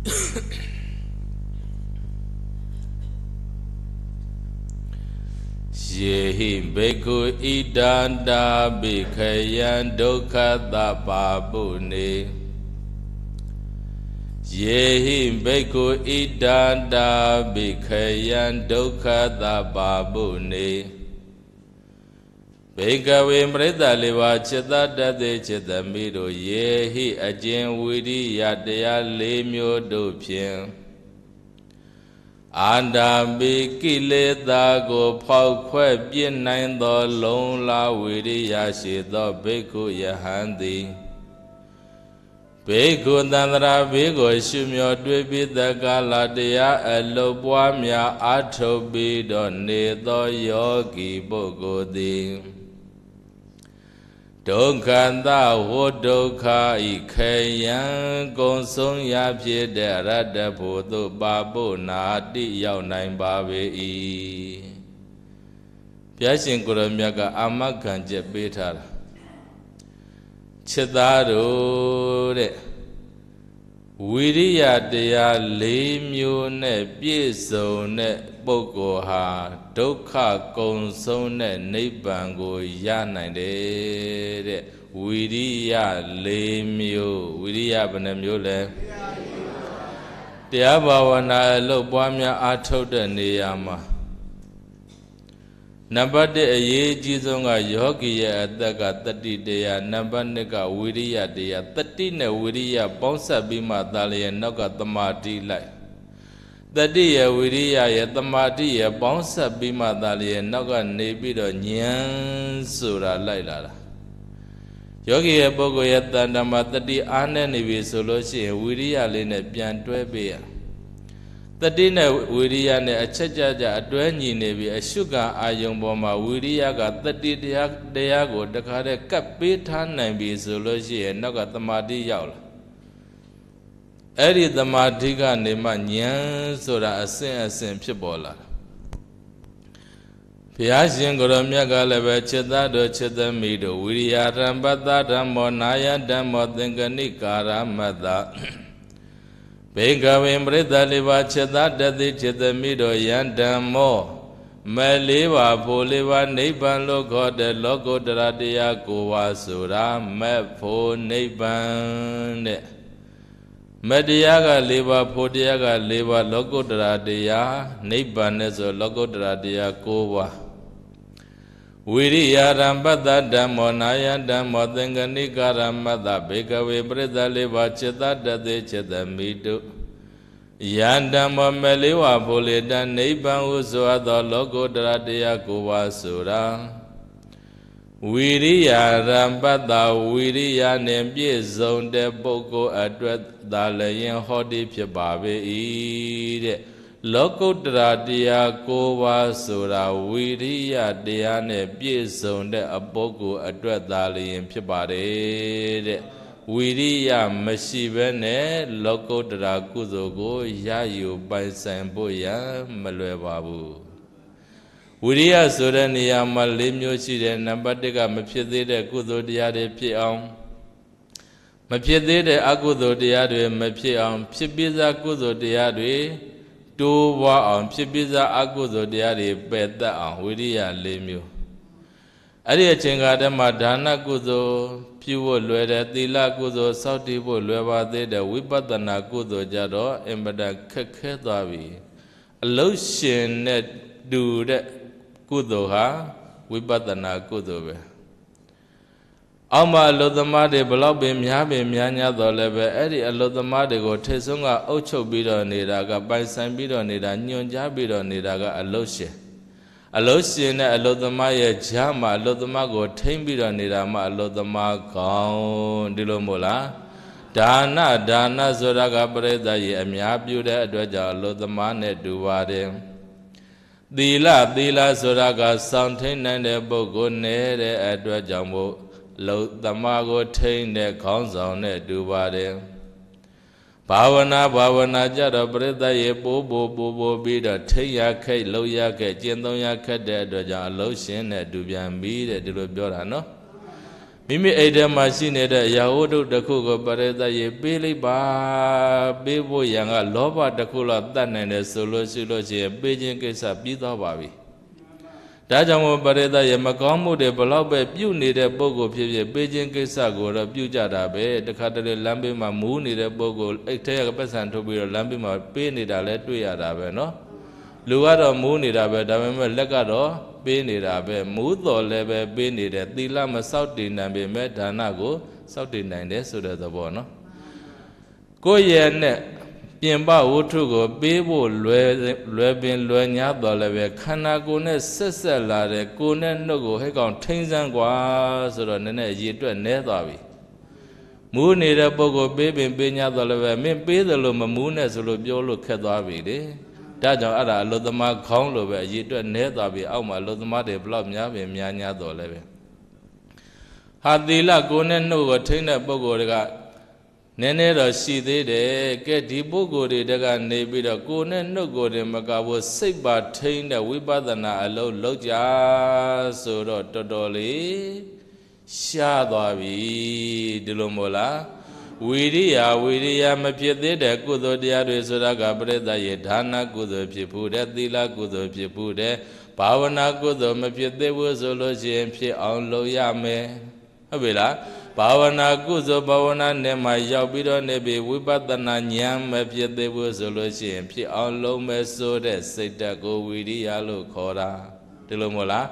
ယေဟိဘေကုဣဒန္တာဘိခယံဒုက္ခတပါပုနေယေဟိဘေကုဣဒန္တာဘိခယံဒုက္ခတပါပုနေဘေကဝေပရိသတ်လေးပါจิตတတသေจิตသမီးတို့ယေဟိ အကျင်ဝိရိယတရား၄မျိုးတို့ဖြင့်အာန္ဒာပိကိလေသာကို ဖောက်ခွဲပြစ်နိုင်သော လုံလာဝိရိယရှိသောဘေကုယဟန်သည်ဘေကုတန္တရာဘေကိုရှုမြော်တွေ့ပြီးတကလာတရားအလုပွားများ အာထုတ်ပြီးတော့နေသောယောဂီပုဂ္ဂိုလ်သည်ဒုက္ခံသဝုဒုက္ခဤခယံကုံဆုံးရဖြစ်တဲ့ရတ္တဖို့သို့ပါဖို့နာတိရောက်နိုင်ပါပေ၏ဘုရားရှင်ကိုရမြတ်ကအာမခံချက်ပေးထားတာခြေသားတို့တဲ့ဝိရိယတရား၄မျိုးနဲ့ပြည့်စုံတဲ့ပုဂ္ဂိုလ်ဟာဒုက္ခကုံဆုံးတဲ့နိဗ္ဗာန်ကို ရနိုင်တယ်တဲ့ဝီရိယ၄မျိုးဝီရိယဘယ်နှမျိုးလဲတရားဘာဝနာအလုပ်ပွားများအားထုတ်တဲ့နေရာမှာနံပါတ်1အရေးကြီးဆုံးကယောဂီရဲ့အသက်ကတတိတရားနံပါတ်2ကဝီရိယတရားတတိနဲ့ဝီရိယပေါင်းစပ်ပြီးမှသာလျက်နောက်ကသမာဓိလိုက်တတိယဝိရိယရဲ့တမာတိရဲ့ပေါင်းဆက်ပြီးမှသာလျက်နောက်ကနေပြီးတော့ဉာဏ်ဆိုတာလိုက်လာတာယောဂီရဲ့ပုဂ္ဂိုလ်ရဲ့တန်တမာတတိအားနဲ့နေပြီဆိုလို့ရှိရင်ဝိရိယလေးနဲ့ပြန်တွဲပေးရတတိနဲ့ဝိရိယနဲ့အချက်ကြကြအတွဲညီနေပြီအရှုကအာယုံပေါ်မှာဝိရိယကတတိတရားတရားကိုတခါတည်းကပ်ပေးထားနိုင်ပြီဆိုလို့ရှိရင်နောက်ကတမာတိရောက်လာအဲ့ဒီသမာဓိကနေမှဉာဏ်ဆိုတာအစဉ်အစဉ်ဖြစ်ပေါ်လာတာဘုရားရှင်ကိုရောမြတ်ကလည်းပဲจิตသားတို့จิตသမီးတို့ဝိရိယရံပတ္တဓမ္မောနာယဓမ္မောသင်္ကနိကာရမတ္တဘေကဝေပရိသလေးပါจิตသားတသိจิตသမီးတို့ယံဓမ္မောမလေးပါဖို့လေးပါနိဗ္ဗာန်လို့ခေါ်တဲ့လောကုတ္တရာတရားကိုဝါဆိုတာမက်ဖို့နိဗ္ဗာန်တဲ့မတရားက၄ပါးဖို့တရားက၄ပါးလောကုတ္တရာတရားနိဗ္ဗာန်နဲ့ဆိုလောကုတ္တရာတရား၉ပါးဝိရိယရံပတ္တဓမ္မောနာယဓမ္မောသင်္ကနိကာရမတ္တဘေကဝေပရိသလေးပါจิตတတေจิตမိတုယန္တမောမလေးဝဘုလေတံနိဗ္ဗာန်ဟုဆိုအပ်သောလောကုတ္တရာတရားကိုပါဆိုရာဝိရိယရံပတ္တဝိရိယနှင့်ပြည့်စုံတဲ့ပုဂ္ဂိုလ်အတွက်သာလျင်ဟောတိဖြစ်ပါပေ၏တဲ့လောကုတ္တရာတရား၉ပါးဆိုတာဝိရိယတရားနဲ့ပြည့်စုံတဲ့အပုဂ္ဂိုလ်အတွက်သာလျင်ဖြစ်ပါတယ်တဲ့ဝိရိယမရှိဘဲနဲ့လောကုတ္တရာကုသိုလ်ကိုရယူပိုင်ဆိုင်ဖို့ရန်မလွယ်ပါဘူးဝိရိယဆိုတဲ့နေရာမှာ၄မျိုးရှိတယ်နံပါတ်၁ကမဖြစ်သေးတဲ့ကုသိုလ်တရားတွေဖြစ်အောင်မဖြစ်သေးတဲ့အကုသိုလ်တရားတွေမဖြစ်အောင် ဖြစ်ပိစားကုသိုလ်တရားတွေတိုးပွားအောင်ဖြစ်ပိစားအကုသိုလ်တရားတွေပယ်တတ်အောင်ဝိရိယ၄မျိုးအဲ့ဒီအချိန်ကာလမှာဒါနကုသိုလ်ပြုဖို့လွယ်တယ်သီလကုသိုလ်စောင့်တည်ဖို့လွယ်ပါသေးတယ်ဝိပဿနာကုသိုလ်ကြတော့အင်ပဒခက်ခဲသွားပြီအလုရှင်နဲ့တူတဲ့ကုသိုလ်ဟာဝိပဿနာကုသိုလ်ပဲအောက်မှာအလုသမားတွေဘလောက်ပင်များပင်များ냐တော့လည်းပဲအဲ့ဒီအလုသမားတွေကိုထိတ်ဆုံးကအုပ်ချုပ်ပြီးတော့နေတာကပိုင်ဆိုင်ပြီးတော့နေတာညွန်ကြားပြီးတော့နေတာကအလုရှင်အလုရှင်နဲ့အလုသမားရဲ့ဈာမှာအလုသမားကိုထိမ့်ပြီးတော့နေတာမှအလုသမားကောင်းဒီလိုမို့လားဒါနဒါနဆိုတာကပရိသတ်ရဲ့အများပြုတဲ့အတွက်ကြောင့်အလုသမားနဲ့တူပါတယ်သီလသီလဆိုတာကစောင့်ထိန်နိုင်တဲ့ပုဂ္ဂိုလ်နဲ့တဲ့အတွက်ကြောင့်မို့လှုပ်သမားကိုထိန်းတဲ့ခေါင်းဆောင်နဲ့တူပါတယ်ဘာဝနာဘာဝနာကြတော့ပရိသတ်ရေပိုးပိုးပိုးပိုးပြီးတော့ထိတ်ရခိတ်လှုပ်ရခက်ကျင့်သုံးရခက်တဲ့အတွက်ကြောင့်အလုံးရှင်နဲ့တူပြန်ပြီးတဲ့ဒီလိုပြောတာနော်မိမိအိမ်ထဲမှာရှိနေတဲ့ရာဟုတုတစ်ခုကိုပရိသတ်ရေပေးလိုက်ပါပေးဖို့ရန်ကလောဘတစ်ခုလောက်တတ်နိုင်တယ်ဆိုလို့ရှိလို့ရှိရင်ပေးခြင်းကိစ္စပြီးသွားပါပြီဒါကြောင့်မို့ပရိသတ်ရဲ့မကောင်းမှုတွေဘလောက်ပဲပြုနေတဲ့ပုံကိုဖြစ်ဖြစ်ပေးခြင်းကိစ္စကိုတော့ပြုကြတာပဲတခါတလေလမ်းဘေးမှာမူးနေတဲ့ပုံကိုအိတ်ထဲကပတ်စံထုတ်ပြီးတော့လမ်းဘေးမှာပေးနေတာလဲတွေ့ရတာပဲနော်လူကတော့မူးနေတာပဲဒါပေမဲ့လက်ကတော့ပေးနေတာပဲမူးတော်လည်းပဲပေးနေတယ်သီလမစောင့်တည်နိုင်ပေမဲ့ဒါနကိုစောင့်တည်နိုင်တယ်ဆိုတဲ့သဘောနော်ကိုယ့်ရဲ့နဲ့ပြင်ပဝတ္ထုကိုပေးဖို့လွယ်လွယ်ပင်လွယ်ညာတော်လည်းပဲခန္ဓာကိုယ်နဲ့ဆက်ဆက်လာတဲ့ကိုယ်နဲ့နှုတ်ကိုဟဲ့ကောင် ထိန်းစမ်းกว่าဆိုတော့နည်းနည်းအရေးအတွက်နဲသွားပြီမူးနေတဲ့ပုဂ္ဂိုလ်ပေးပင်ပေးညာတော်လည်းပဲမင်းပေးတယ်လို့မမူးနဲ့ဆိုလို့ပြောလို့ခက်သွားပြီလေဒါကြောင့်အဲ့ဒါအလုသမားခေါင်းလိုပဲအရေးအတွက်နဲသွားပြီအောက်မှာအလုသမားတွေဘလောက်များပင်များညာတော်လည်းပဲဟာသီလကိုယ်နဲ့နှုတ်ကိုထိန်းတဲ့ပုဂ္ဂိုလ်တွေကနည်းနည်းတော့ရှိသေးတယ်ကဲဒီပုဂ္ဂိုလ်တွေတက နေပြီးတော့ကိုယ်နဲ့နှုတ်ကိုယ်တွေမကဘူးစိတ်ပါထိန်းတဲ့ဝိပဿနာအလုံးလောက်ကြဆိုတော့တော်တော်လေးရှားသွားပြီဒီလိုမို့လားဝီရိယဝီရိယမဖြစ်သေးတဲ့ကုသိုလ်တရားတွေဆိုတာကပရိသတ်ရဲ့ဒါနကုသိုလ်ဖြစ်ဖို့တဲ့သီလကုသိုလ်ဖြစ်ဖို့တဲ့ဘာဝနာကုသိုလ်မဖြစ်သေးဘူးဆိုလို့ရှိရင်ဖြစ်အောင်လုပ်ရမယ်ဟုတ်ပြီလားဘာဝနာကုသိုလ်ဘာဝနာနဲ့မှရောက်ပြီးတော့နေပြီဝိပဿနာဉာဏ်မဖြစ်သေးဘူးဆိုလို့ရှိရင် ဖြစ်အောင်လုံးမဲ့ဆိုတဲ့စိတ်ဓာတ်ကိုဝီရိယလို့ခေါ်တာဒီလိုမို့လား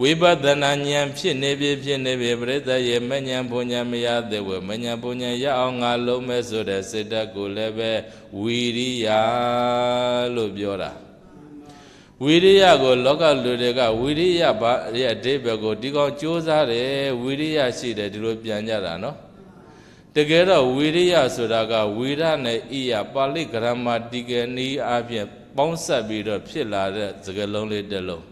ဝိပဿနာဉာဏ်ဖြစ်နေပြီဖြစ်နေပြီပရိသတ်ရဲ့မဉဏ်ဘုံဉာဏ်မရသေးဘူးမဉဏ်ဘုံဉာဏ်ရအောင်ငါလုံးမဲ့ဆိုတဲ့စိတ်ဓာတ်ကိုလည်းပဲဝီရိယလို့ပြောတာဝိရိယကိုလောကလူတွေကဝိရိယဘာရဲ့အတိဘယ်ကိုဒီကောင်ကြိုးစားတယ်ဝိရိယရှိတယ်ဒီလိုပြန်ကြတာနော်တကယ်တော့ဝိရိယဆိုတာကဝိရနဲ့ဣယပါဠိဂရမတီကနီးအပြင်ပေါင်းဆက်ပြီးတော့ဖြစ်လာတဲ့စကားလုံးလေးတစ်လုံး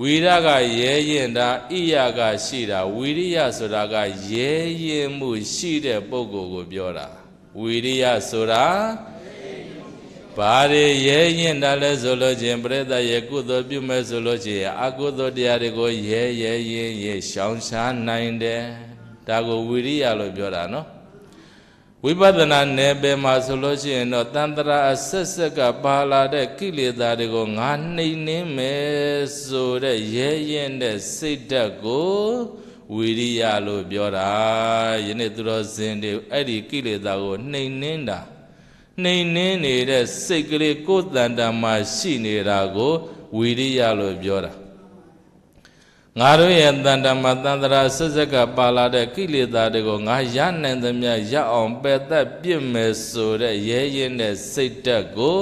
ဝိရကရဲရင်တာဣယကရှိတာဝိရိယဆိုတာကရဲရင်မှုရှိတဲ့ပုံကိုယ်ကိုပြောတာဝိရိယဆိုတာဘာတွေရဲရင်တာလဲဆိုလို့ချင်းပြိဿရဲ့ကုသိုလ်ပြုမဲ့ဆိုလို့ချင်းအကုသိုလ်တရားတွေကိုရဲရဲရင်ရင်ရှောင်ရှားနိုင်တယ်ဒါကိုဝိရိယလို့ပြောတာနော်ဝိပဿနာနယ်ပယ်မှာဆိုလို့ရှိရင်တော့တန်ត្រာအဆက်ဆက်ကပါလာတဲ့ကိလေသာတွေကိုငါနှိမ်နှင်းမယ်ဆိုတဲ့ရဲရင်တဲ့စိတ်ဓာတ်ကိုဝိရိယလို့ပြောတာယနေ့သူတော်စင်တွေအဲ့ဒီကိလေသာကိုနှိမ်နှင်းတာနှိမ်နှင်းနေတဲ့စိတ်ကလေးကိုယ်တန်တန်မှာရှိနေတာကိုဝီရိယလို့ပြောတာငါတို့ရဲ့တန်တမတန်တရာဆက်ဆက်ကပါလာတဲ့ကိလေသာတွေကိုငါရနိုင်သမျှရအောင်ပယ်သက်ပြစ်မယ်ဆိုတဲ့ရဲရင်တဲ့စိတ်တက်ကို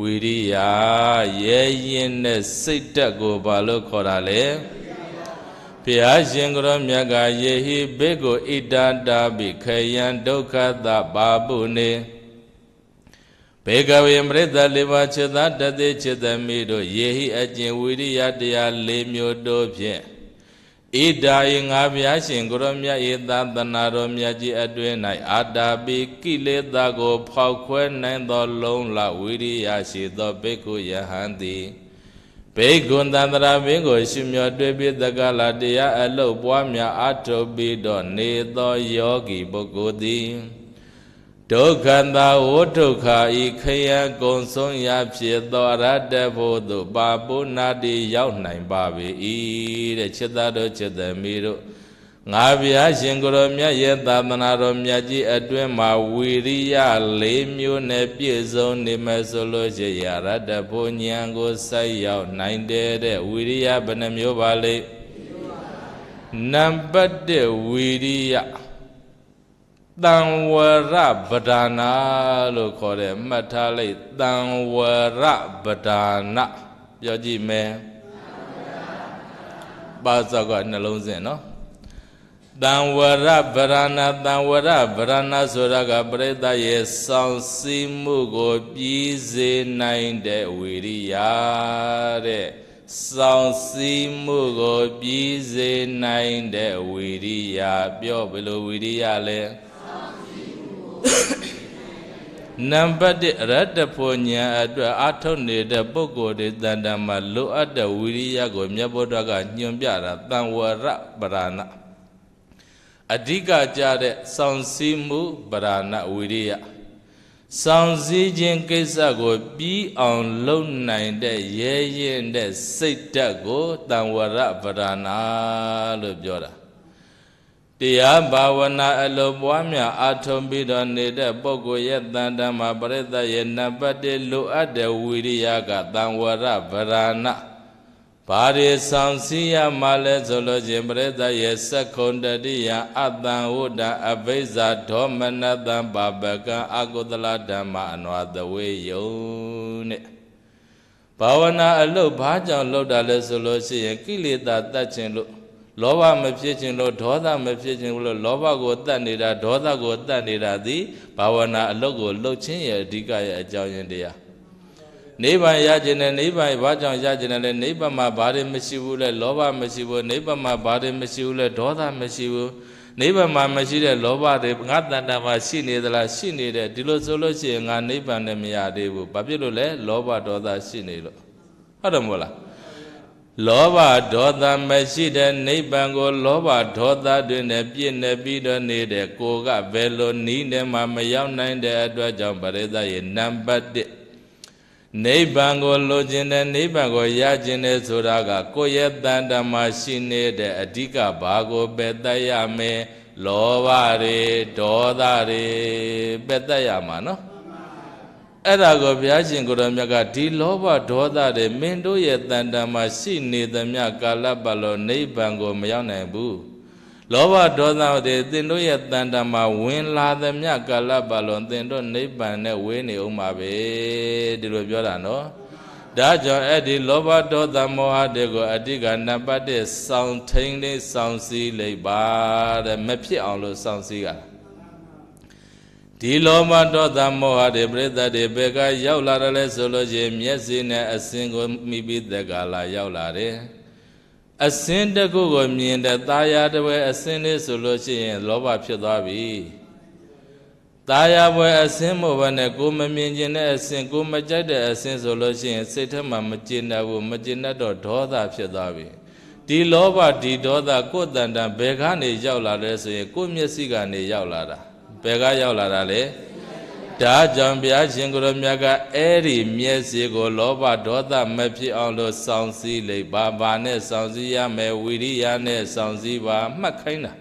ဝီရိယရဲရင်တဲ့စိတ်တက်ကိုဘာလို့ခေါ်တာလဲဘုရားရှင်ကတော်မြတ်ကယေဟိဘေကိုဣတာတာဘိခယံဒုက္ခသဘာပုနေဘေကဝေပရိသတ်၄ပါးจิตတတေจิตမိတို့ယေဟိအကျင့်ဝိရိယတရား၄မျိုးတို့ဖြင့်ဣဒာယငါဗျာရှင်ကိုရောမြတ်ဧသာသနာတော်မြတ်ကြီးအတွင်၌အာတာပိကိလေသာကိုဖောက်ခွဲနိုင်သောလုံးလဝိရိယရှိသောဘိက္ခုယဟန်သည်ဘေကွန်တန္တရာဘင်းကိုရှင်မြော်တွေ့ပြီးတကလာတရားအလုတ်ပွားများအထုတ်ပြီးတော့နေသောယောဂီပုဂ္ဂိုလ်သည်ဒုက္ခန္တာဝဒုက္ခဤခယံကုံဆုံးရဖြစ်သောရတ္တဘုသူပါပုဏ္ဏတိရောက်နိုင်ပါ၏တဲ့จิตသားတို့จิตသမီးတို့ငါဗျာရှင်ကိုရောမြတ်ရဲ့သာသနာတော်မြတ်ကြီးအတွင်းမှာဝီရိယ၄မျိုးနဲ့ပြည့်စုံနေမယ်ဆိုလို့ရှိရရတ္တဘုညံကိုစိုက်ရောက်နိုင်တယ်တဲ့ဝီရိယဘယ်နှမျိုးပါလဲနံပါတ်1ဝီရိယတံဝရပဒါနာလို့ခေါ်တဲ့မှတ်ထားလိုက်တံဝရပဒါနာပြောကြည့်မယ်ပါဇောကနှလုံးစင်နော်တံဝရဗရဏတံဝရဗရဏဆိုတာကပရိသတ်ရဲ့စောင့်စည်းမှုကိုပြီးစေနိုင်တဲ့ဝိရိယတဲ့စောင့်စည်းမှုကိုပြီးစေနိုင်တဲ့ဝိရိယပြောဘယ်လိုဝိရိယလဲနံပါတ်1ရတ္တဖို့ညာအတွက်အာထုတ်နေတဲ့ပုဂ္ဂိုလ်တွေတန်တမ်းမှာလိုအပ်တဲ့ဝိရိယကိုမြတ်ဗုဒ္ဓကညွှန်ပြတာတန်ဝရပရဏအဓိကကြတဲ့စောင့်စည်းမှုပရဏဝိရိယစောင့်စည်းခြင်းကိစ္စကိုပြီးအောင်လုပ်နိုင်တဲ့ရဲရင်တဲ့စိတ်ဓာတ်ကိုတန်ဝရပရဏလို့ပြောတာတရားဘာဝနာအလိုပွားများအာထုံပြီးတော့နေတဲ့ပုဂ္ဂိုလ်ရဲ့တန်တမှာပရိသတ်ရဲ့နံပါတ်1လိုအပ်တဲ့ဝိရိယကတံဝရဗရာဏဘာတွေဆောင်စည်းရမှာလဲဆိုလို့ချင်းပရိသတ်ရဲ့စက္ခုံတတိယအတံဝုဒ္ဒအဘိဇာဒေါမနတံပါပကံအကုသလဓမ္မအနွာသဝေယုံနဲ့ဘာဝနာအလုပ်ဘာကြောင့်လုပ်တာလဲဆိုလို့ရှိရင်ကိလေသာတတ်ခြင်းလို့လောဘမဖြစ်ခြင်းလို့ဒေါသမဖြစ်ခြင်းလို့လောဘကိုတတ်နေတာဒေါသကိုတတ်နေတာသည်ဘာဝနာအလုပ်ကိုလှုပ်ခြင်းရဲ့အဓိကရဲ့အကြောင်းရင်းတရားနိဗ္ဗာန်ရခြင်းနဲ့နိဗ္ဗာန်ဘာကြောင့်ရခြင်းနဲ့လဲနိဗ္ဗာန်မှာဘာတွေမရှိဘူးလဲလောဘမရှိဘူးနိဗ္ဗာန်မှာဘာတွေမရှိဘူးလဲဒေါသမရှိဘူးနိဗ္ဗာန်မှာမရှိတဲ့လောဘတွေငါတဏ္ဍာမှာရှိနေသလားရှိနေတယ်ဒီလိုဆိုလို့ရှိရင်ငါနိဗ္ဗာန်နဲ့မရသေးဘူးဘာဖြစ်လို့လဲလောဘဒေါသရှိနေလို့ဟုတ်တယ်မို့လားလောဘဒေါသမရှိတဲ့နိဗ္ဗာန်ကို လောဘဒေါသတွင်နဲ့ပြည့်နေပြီးတော့နေတဲ့ကိုကဘယ်လိုနီးနေမှမရောက်နိုင်တဲ့အတွက်ကြောင့်ပရိသတ်ရဲ့နံပါတ်1နိဗ္ဗာန်ကိုလိုချင်တဲ့နိဗ္ဗာန်ကိုရချင်တဲ့ဆိုတာက ကိုယ့်ရဲ့တန်တမာရှိနေတဲ့အဓိကဘာကိုပယ်တတ်ရမယ်လောဘတွေဒေါသတွေပယ်တတ်ရမှာနော်အဲ့ဒါကိုဘုရားရှင်ကိုယ်တော်မြတ်ကဒီလောဘဒေါသတွေမင်းတို့ရဲ့တန်တန်မှာရှိနေသမျှကာလပတ်လုံးနိဗ္ဗာန်ကိုမရောက်နိုင်ဘူးလောဘဒေါသတွေသင်တို့ရဲ့တန်တန်မှာဝင်လာသမျှကာလပတ်လုံးသင်တို့နိဗ္ဗာန်နဲ့ဝေးနေအောင်ပါပဲဒီလိုပြောတာနော်ဒါကြောင့်အဲ့ဒီလောဘဒေါသမောဟတွေကိုအတိကနံပါတ်1စောင့်ထိန်လေးစောင့်စည်းလိုက်ပါတဲ့မဖြစ်အောင်လို့စောင့်စည်းရတာဒီလောဘဒေါသမောဟတွေပြိတ္တတွေဘက်ကရောက်လာတယ်လဲဆိုလို့ချင်းမျက်စိနဲ့အစင်ကိုမိပြီးတက်ကလာရောက်လာတယ်အစင်တကုကိုမြင်တဲ့ตาရတဝဲအစင်လေးဆိုလို့ရှိရင်လောဘဖြစ်သွားပြီตาရပွဲအစင်မို့ဘနဲ့ကိုမမြင်ကျင်တဲ့အစင်ကိုမကြိုက်တဲ့အစင်ဆိုလို့ရှိရင်စိတ်ထဲမှာမကျင်တော့ဘူးမကျင်တော့ဒေါသဖြစ်သွားပြီဒီလောဘဒီဒေါသကိုယ်တန်တန်ဘယ်ကနေရောက်လာလဲဆိုရင်ကိုယ့်မျက်စိကနေရောက်လာတာဘယ်ကရောက်လာတာလဲဒါကြောင့်ဘုရားရှင်ကိုရောမြတ်ကအဲ့ဒီမျက်စိကို လောဘဒေါသမဖြစ်အောင်လို့စောင့်စည်းလိုက်ပါဘာနဲ့စောင့်စည်းရမယ်ဝိရိယနဲ့စောင့်စည်းပါ မှတ်ခိုင်းတာ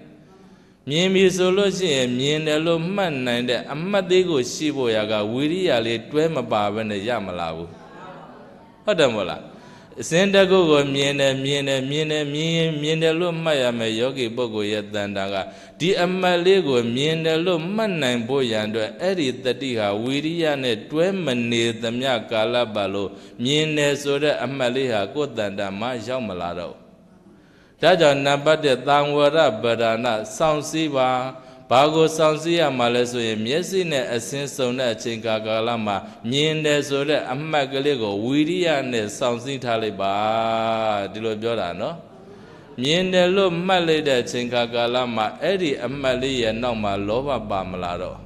မြင်ပြီဆိုလို့ရှိရင် မြင်တယ်လို့မှတ်နိုင်တဲ့အမှတ်သေးကိုရှိဖို့ရကဝိရိယလေးတွဲမပါဘဲနဲ့ရမလာဘူးဟုတ်တယ်မို့လားအစဉ်တကုကိုမြင်တယ်မြင်တယ်မြင်တယ်မြင်ရင်မြင်တယ်လို့မှတ်ရမယ်ယောဂီပုဂ္ဂိုလ်ရဲ့တန်တာကဒီအမှတ်လေးကိုမြင်တယ်လို့မှတ်နိုင်ဖို့ရန်အတွက်အဲ့ဒီတတိဟာဝီရိယနဲ့တွဲမနေသမျှကာလပတ်လို့မြင်တယ်ဆိုတဲ့အမှတ်လေးဟာ ကိုယ်တန်တာမှရောက်မလာတော့ဒါကြောင့်နံပါတ်1သံဝရပဒနာစောင့်စည်းပါဘာကိုဆောင်စည်းရမှာလဲဆိုရင်မျက်စိနဲ့အစင်းစုံတဲ့အချိန်ကာကာလမှာမြင်တယ်ဆိုတဲ့အမှတ်ကလေးကိုဝီရိယနဲ့ဆောင်စည်းထားလိုက်ပါဒီလိုပြောတာနော်မြင်တယ်လို့မှတ်လိုက်တဲ့အချိန်ကာကာလမှာအဲ့ဒီအမှတ်လေးရဲ့နောက်မှာလောဘပါမလာတော့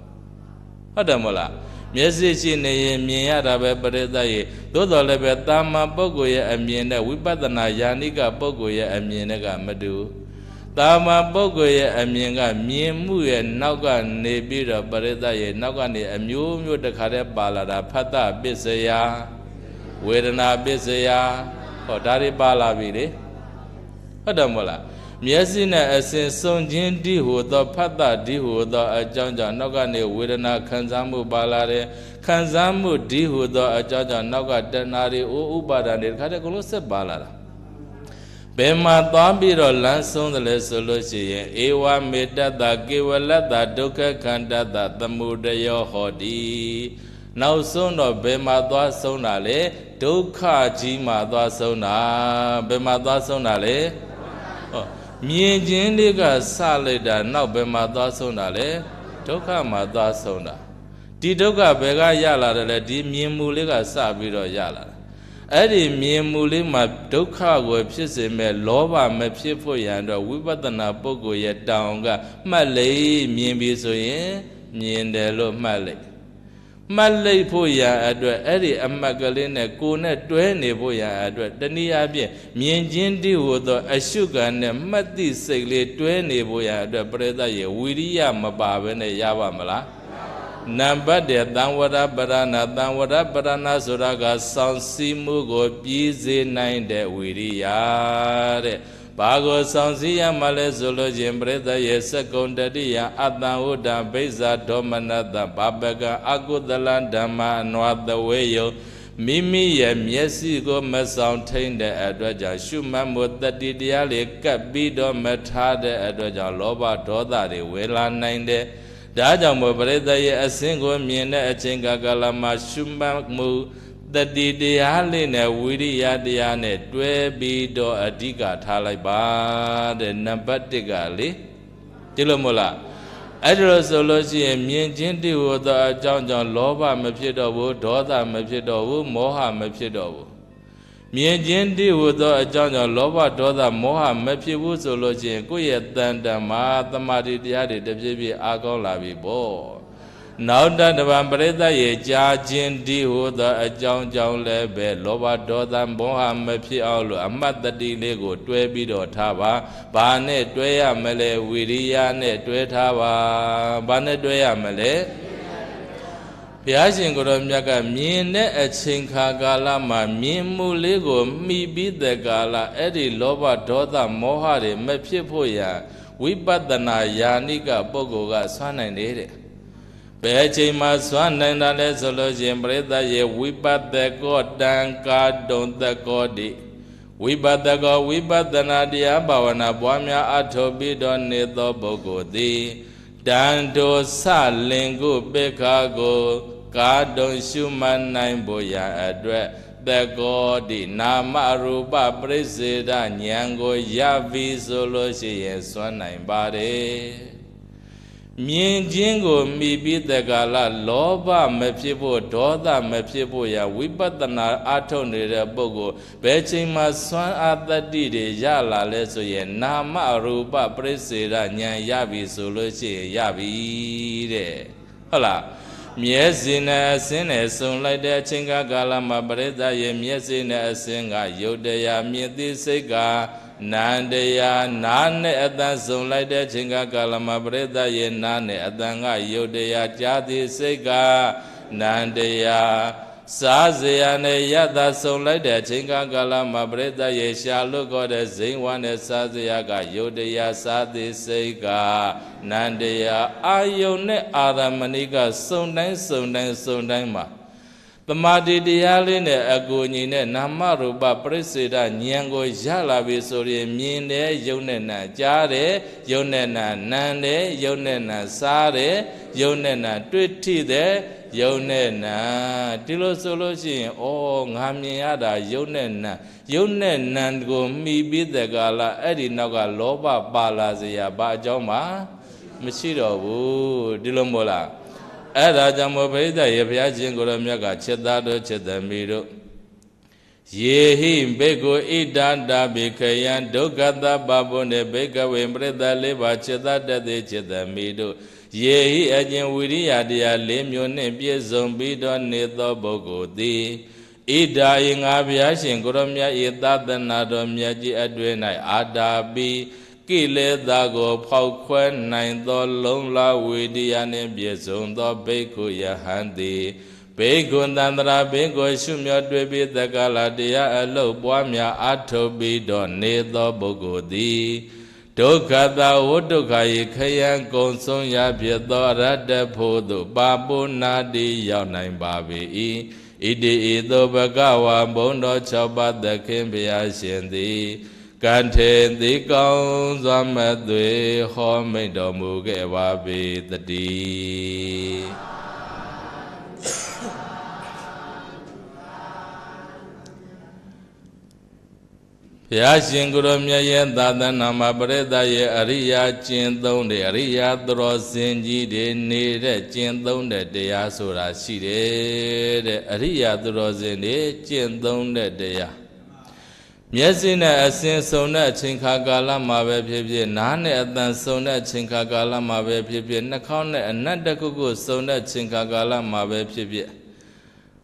ဟုတ်တယ်မို့လားမျက်စိရှိနေရင်မြင်ရတာပဲပရိသတ်ရေသို့တော်လည်းပဲတာမန်ပုဂ္ဂိုလ်ရဲ့အမြင်နဲ့ဝိပဿနာယာနိကပုဂ္ဂိုလ်ရဲ့အမြင်နဲ့ကမတူဘူးတာမန်ပုဂ္ဂိုလ်ရဲ့အမြင်ကမြင်မှုရဲ့နောက်ကနေပြီးတော့ပရိသတ်ရဲ့နောက်ကနေအမျိုးမျိုးတခါတည်းပါလာတာဖတ်တပစ္စယဝေဒနာပစ္စယဟောဒါတွေပါလာပြီလေဟုတ်တယ်မို့လားမျက်စိနဲ့အစဉ်စုံချင်းတိဟူသော ဖတ်တတိဟူသော အကြောင်းကြောင့်နောက်ကနေဝေဒနာခံစားမှုပါလာတယ်ခံစားမှုဒီဟူသော အကြောင်းကြောင့်နောက်ကတဏှာတွေဥပါဒဏ်တွေတခါတည်းအကုန်လုံးဆက်ပါလာတာဘယ်မှာသွားပြီးတော့လမ်းဆုံးတယ်လဲဆိုလို့ရှိရင်ဧဝမေတ္တတာကေဝလတ္တာဒုက္ခခန္တတာသမုဒယောဟောတိနောက်ဆုံးတော့ဘယ်မှာသွားဆုံးတာလဲဒုက္ခကြီးမှာသွားဆုံးတာဘယ်မှာသွားဆုံးတာလဲဟောမြင်ခြင်းလေးကဆလိုက်တာနောက်ဘယ်မှာသွားဆုံးတာလဲဒုက္ခမှာသွားဆုံးတာဒီဒုက္ခဘယ်ကရလာတယ်လဲဒီမြင်မှုလေးကစပြီးတော့ရလာအဲ့ဒီမြင်မှုလေးမှာဒုက္ခကိုဖြစ်စေမဲ့လောဘမဖြစ်ဖို့ရန်တော့ဝိပဿနာပုဂ္ဂိုလ်ရဲ့တောင်းကမှတ်လေမြင်ပြီဆိုရင်မြင်တယ်လို့မှတ်လိုက်မှတ်လိုက်ဖို့ရန်အတွက်အဲ့ဒီအမှတ်ကလေးနဲ့ကိုယ်နဲ့တွဲနေဖို့ရန်အတွက်တနည်းအားဖြင့်မြင်ချင်းတိဟူသော အရှုခံနဲ့မှတ်သည့်စိတ်လေးတွဲနေဖို့ရန်အတွက်ပရိသတ်ရဲ့ဝီရိယမပါဘဲနဲ့ရပါမလားနံပါတ်တဲ့သံဝရပရဏသံဝရပရဏဆိုတာကစောင့်စည်းမှုကိုပြည်စေနိုင်တဲ့ဝိရိယတဲ့ဘာကိုဆောင်စည်းရမှာလဲဆိုလို့ချင်းပရိသတ်ရဲ့စကုံတတိယအတန်ဝုဒ္ဒဘိဇာဒေါမနတဘာပက အကုသလဓမ္မအနွာသဝေယောမိမိရဲ့မျက်စိကို မဆောင်ထိန်တဲ့အတွက်ကြောင့်ရှုမှတ်မှုတတိတရားလေးကပ်ပြီးတော့မထားတဲ့အတွက်ကြောင့်လောဘဒေါသတွေဝေလာနိုင်တယ်။ဒါကြောင့်မို့ပရိသတ်ရဲ့အစင်းကိုမြင်တဲ့အချိန်ကာလမှာရှုမှတ်မှုတတိတရားလေးနဲ့ဝိရိယတရားနဲ့တွဲပြီးတော့အဓိကထားလိုက်ပါတဲ့နံပါတ်1ကလေဒီလိုမို့လားအဲ့ဒါလို့ဆိုလို့ရှိရင်မြင်ချင်းတည်ဟောသောအကြောင်းကြောင့်လောဘမဖြစ်တော့ဘူးဒေါသမဖြစ်တော့ဘူးမောဟမဖြစ်တော့ဘူးမြင်ချင်းတည်ဝသော အကြောင်းကြောင့်လောဘဒေါသမောဟမဖြစ်ဘူးဆိုလို့ချင်းကိုယ့်ရဲ့တန်တမာသမာဓိတရားတွေတပြည့်ပြည့်အားကောင်းလာပြီပေါ့နောက်တတဗံပရိသတ်ရဲ့ကြာခြင်းဒီဟူသောအကြောင်းကြောင့်လည်းပဲလောဘဒေါသမောဟမဖြစ်အောင်လို့အမတ်တတိလေးကို တွဲပြီးတော့ထားပါ။ဘာနဲ့တွဲရမလဲဝိရိယနဲ့တွဲထားပါ။ဘာနဲ့တွဲရမလဲ။ဘုရားရှင်ကိုယ်တော်မြတ်ကမြင်တဲ့အချိန်ခါကာလမှာမြင်မှုလေးကိုမှီပြီးတဲ့ကာလအဲ့ဒီလောဘဒေါသမောဟတွေမဖြစ်ဖို့ရန်ဝိပဿနာယာနိကပုဂ္ဂိုလ်ကဆွမ်းနိုင်တယ်တဲ့ဘယ်အချိန်မှာဆွမ်းနိုင်တာလဲဆိုလို့ရှင်ပရိသတ်ရဲ့ဝိပဿကောတံကာတုံတကောတိဝိပဿကောဝိပဿနာတရားဘာဝနာပွားများအထောပြီးတော့နေသောပုဂ္ဂိုလ်သည်တန်တောဆလင်ကိုပေခါကိုကာတုံရှုမှတ်နိုင်ဖို့ရာ အတွက်တကောတိနာမရူပပရိစေဒဉာဏ်ကိုရပြီဆိုလို့ရှိရင်စွမ်းနိုင်ပါတယ်မြင်ချင်းကိုမိပြီးတကလာလောဘမဖြစ်ဖို့ဒေါသမဖြစ်ဖို့ရာဝိပဿနာအထုတ်နေတဲ့ပုဂ္ဂိုလ်ဘယ်ချိန်မှာစွမ်းအားတတ္တိတွေရလာလဲဆိုရင်နာမရူပပရိစေဒဉာဏ်ရပြီဆိုလို့ရှိရင်ရပြီတဲ့ဟုတ်လားမျက်စိနဲ့အစင်းနဲ့စုံလိုက်တဲ့အချိန်ကကာလမှာပရိသတ်ရဲ့မျက်စိနဲ့အစင်းကယုတ်တရားမြင့်သိစိတ်ကနန္တရားနာနဲ့အတန်စုံလိုက်တဲ့အချိန်ကကာလမှာပရိသတ်ရဲ့နာနဲ့အတန်ကယုတ်တရားကြားသိစိတ်ကနန္တရားစားစရာနဲ့ရတာစုံလိုက်တဲ့အချိန်ကကာလမှာပရိသတ်ရေရှာလွတ်တော့တဲ့ဇိမ်ဝါနဲ့စားစရာကယုတ်တရားစားသည်စိတ်ကနန္တရားအာယုန်နဲ့အာရမဏိကစုံတိုင်းစုံတိုင်းစုံတိုင်းမှာတမာတိတရားလေးနဲ့အကူညီနဲ့နာမရူပပြိစေဒဉာဏ်ကိုရလာပြီဆိုရင် မြင်တယ်ယုံနဲ့နာကြားတယ်ယုံနဲ့နာနံတယ်ယုံနဲ့နာစားတယ်ယုံနဲ့နာတွေ့ထိတယ်ယုံနဲ့နာဒီလိုဆိုလို့ရှိရင်ဩငါမြင်ရတာယုံနဲ့နာယုံနဲ့နာကိုမှီပြီးတဲ့ကာလအဲ့ဒီနောက်ကလောဘပါလာစရာဘာအကြောင်းမှမရှိတော့ဘူးဒီလိုမို့လားအဲ့ဒါကြောင့်မို့ဘိဒရေဘုရားရှင်ကိုရောမြတ်ကချက်သားတို့ချက်သမီးတို့ယေဟိဘေကုဣဒန္တာဘိခယံဒုက္ခတပပုန်ေဘေကဝေပရိသလေးပါချက်သားတတ်သေးချက်သမီးတို့ယေဟိအကျင်ဝိရိယတရား၄မျိုးနှင့်ပြည့်စုံပြီးတော့နေသောပုဂ္ဂိုလ်သည်ဣဒာယငါဘုရားရှင်ကိုရောမြတ်၏သာသနာတော်မြတ်ကြီးအတွင်၌အာတာပိကိလေသာကိုဖောက်ခွဲနိုင်သောလုံလဝိရိယနှင့်ပြည့်စုံသောဘိက္ခုယဟန်သည်ဘေကုံတန္တရာဘေကိုရှုမြောတွေ့ပြီးတက္ကလာတရားအလုတ်ပွားများအထုတ်ပြီးတော့နေသောပုဂ္ဂိုလ်သည်ဒုက္ခတာဝဒုက္ခယေခယံကုံဆုံးရဖြစ်သောရတ္တဖို့သို့ပါပုဏာတိရောက်နိုင်ပါ၏ဣတိဤသို့ဘဂဝါဘုံတော်၆ပါးသခင်ဘုရားရှင်သည်ကံထေတိကောင်းစွာမသွေဟောမိတ်တော်မူခဲ့ပါပေတည်းဘုရားရှင်ကိုရောမြတ်ရဲ့သာသနာမှာပရိသတ်ရဲ့အရိယာကျင့်သုံးတဲ့အရိယာတော်စင်ကြီးတွေနေတဲ့ကျင့်သုံးတဲ့တရားဆိုတာရှိတယ်တဲ့အရိယာတော်စင်တွေကျင့်သုံးတဲ့တရားမျက်စိနဲ့အစဉ်ဆုံးတဲ့အချိန်ခါကာလမှာပဲဖြစ်ဖြစ်နားနဲ့အသံဆုံးတဲ့အချိန်ခါကာလမှာပဲဖြစ်ဖြစ်နှာခေါင်းနဲ့အနတ်တခုခုဆုံးတဲ့အချိန်ခါကာလမှာပဲဖြစ်ဖြစ်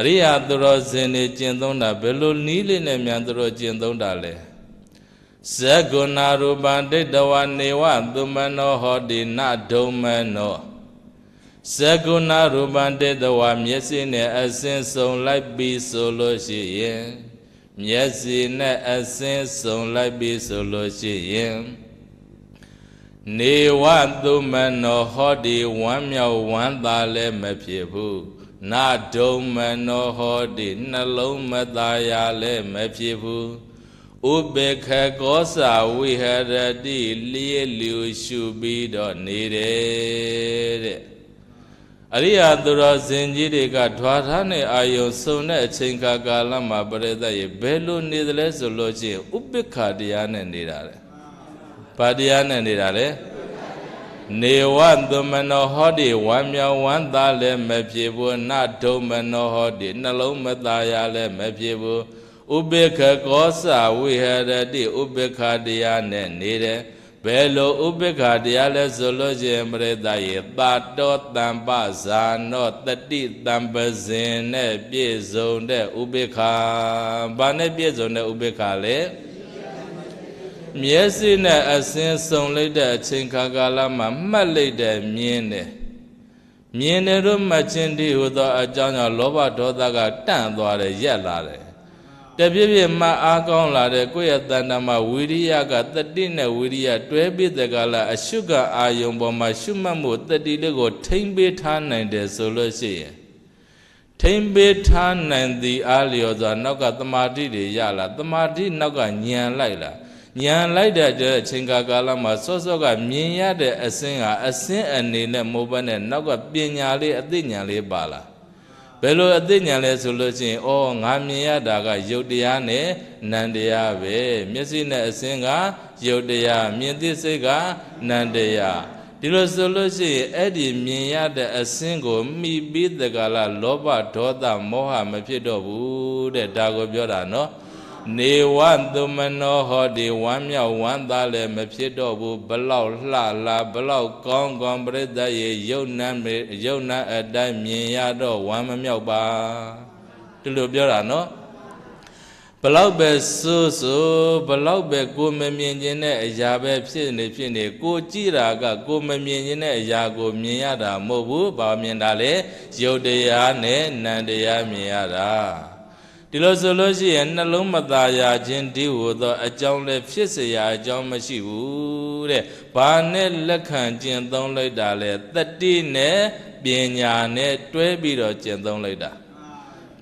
အရိယာသူတော်စင်တွေကျင့်သုံးတာဘယ်လိုနည်းလေးနဲ့မြန်သူတော်ကျင့်သုံးတာလဲဇဂုဏရူပံဒိဋ္ဌဝနေဝသူမနော ဟောတိနဒုံမနောဇဂုဏရူပံဒိဋ္ဌဝမျက်စိနဲ့အစင်းစုံလိုက်ပြီးဆိုလို့ရှိရင်မျက်စိနဲ့အစင်းစုံလိုက်ပြီးဆိုလို့ရှိရင်နေဝသူမနော ဟောတိဝမ်းမြောက်ဝမ်းသာလည်းမဖြစ်ဘူးနဒုံမနောဟောတိနှလုံးမသားရလည်းမဖြစ်ဘူးဥပေခကောစာဝိဟရတိလျက်လျူရှုပြီးတော့နေတယ်တဲ့အရိယာသူတော်စင်ကြီးတွေကဓွာထားနဲ့အာယုံစုံတဲ့အချိန်ကာကာလမှာပရိသတ်ရေဘယ်လိုနေသလဲဆိုလို့ချင်းဥပိ္ပခာတရားနဲ့နေတာလေဘာတရားနဲ့နေတာလဲနေဝသမနောဟောတိဝမ်းမြောက်ဝမ်းသာလည်းမဖြစ်ဘူးနဒုမနောဟောတိနှလုံးမသားရလည်းမဖြစ်ဘူးဥပေက္ခကောစဝိဟရတိဥပေက္ခတရားနဲ့နေတယ်ဘယ်လို ဥပေက္ခတရားလဲဆိုလို့ရှင်ပရိသတ်ရေတာတောတမ္ပဇာနောတတိတမ္ပဇင်နဲ့ပြည့်စုံတဲ့ဥပေက္ခဘာနဲ့ပြည့်စုံတဲ့ဥပေက္ခလဲမျက်စိနဲ့အစင်းစုံလိုက်တဲ့အချိန်ခါကာလမှာမှတ်လိုက်တဲ့မြင်တယ်မြင်တယ်တို့မှတ်ခြင်းတည်းဟူသော အကြောင်းကြောင့်လောဘဒေါသကတန့်သွားတယ်ရက်လာတယ်တပြည့်ပြည့်မှအားကောင်းလာတဲ့ကိုယ့်ရဲ့တဏ္ဍာမှာဝိရိယကတတိနဲ့ဝိရိယတွဲပြီးတဲ့ကလာအရှုကအာယုံပေါ်မှာရှုမှတ်မှုတတိလေးကိုထိမ့်ပေးထားနိုင်တယ်ဆိုလို့ရှိရင်ထိမ့်ပေးထားနိုင်သည့်အားလျော်စွာနောက်ကတမာတိတွေရလာတမာတိနောက်ကညံလိုက်လားဉာဏ်လိုက်တဲ့အချိန်ကာလမှာစောစောကမြင်ရတဲ့အစင်းဟာအစင်းအနေနဲ့မဟုတ်ဘဲနဲ့နောက်ကပညာလေးအသိဉာဏ်လေးပါလာဘယ်လိုအသိဉာဏ်လဲဆိုလို့ရှိရင်အော်ငါမြင်ရတာကယုတ်တရားနဲ့နံတရားပဲမျက်စိနဲ့အစင်းကယုတ်တရားမြင်သိစိတ်ကနံတရားဒီလိုဆိုလို့ရှိရင်အဲ့ဒီမြင်ရတဲ့အစင်းကိုမိပြီးတကလာလောဘဒေါသမောဟမဖြစ်တော့ဘူးတဲ့ဒါကိုပြောတာနော်နေဝသူမနော ဟောဒီဝမ်းမြောက်ဝမ်းသာလည်းမဖြစ်တော့ဘူးဘလောက်လှလာဘလောက်ကောင်းကောင်းပြိတ္တရေယုံနံယုံနံအတိုင်းမြင်ရတော့ဝမ်းမမြောက်ပါဒီလိုပြောတာနော်ဘလောက်ပဲစိုးစိုးဘလောက်ပဲကိုမမြင်ခြင်းတဲ့အရာပဲဖြစ်နေဖြစ်နေကိုကြည့်တာက ကိုမမြင်ခြင်းတဲ့အရာကို မြင်ရတာမဟုတ်ဘူး။ဘာမြင်တာလဲ။ရုပ်တရားနဲ့နံတရားမြင်ရတာ။ဒီလိုဆိုလို့ရှိရင်နှလုံးမသားရခြင်းဒီဝသောအကြောင်းလည်းဖြစ်เสียရအကြောင်းမရှိဘူးတဲ့ဘာနဲ့လက်ခံကျင့်သုံးလိုက်တာလဲတတိနဲ့ပညာနဲ့တွဲပြီးတော့ကျင့်သုံးလိုက်တာ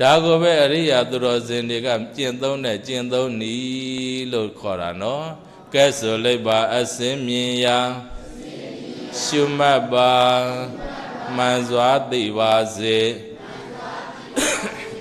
ဒါကိုပဲအရိယာသူတော်စင်တွေကကျင့်သုံးတဲ့ကျင့်သုံးနီးလို့ခေါ်တာနော်ကဲဆိုလိုက်ပါ အစင်မြင်ရာရှုမှတ်ပါမှန်စွာသိပါစေ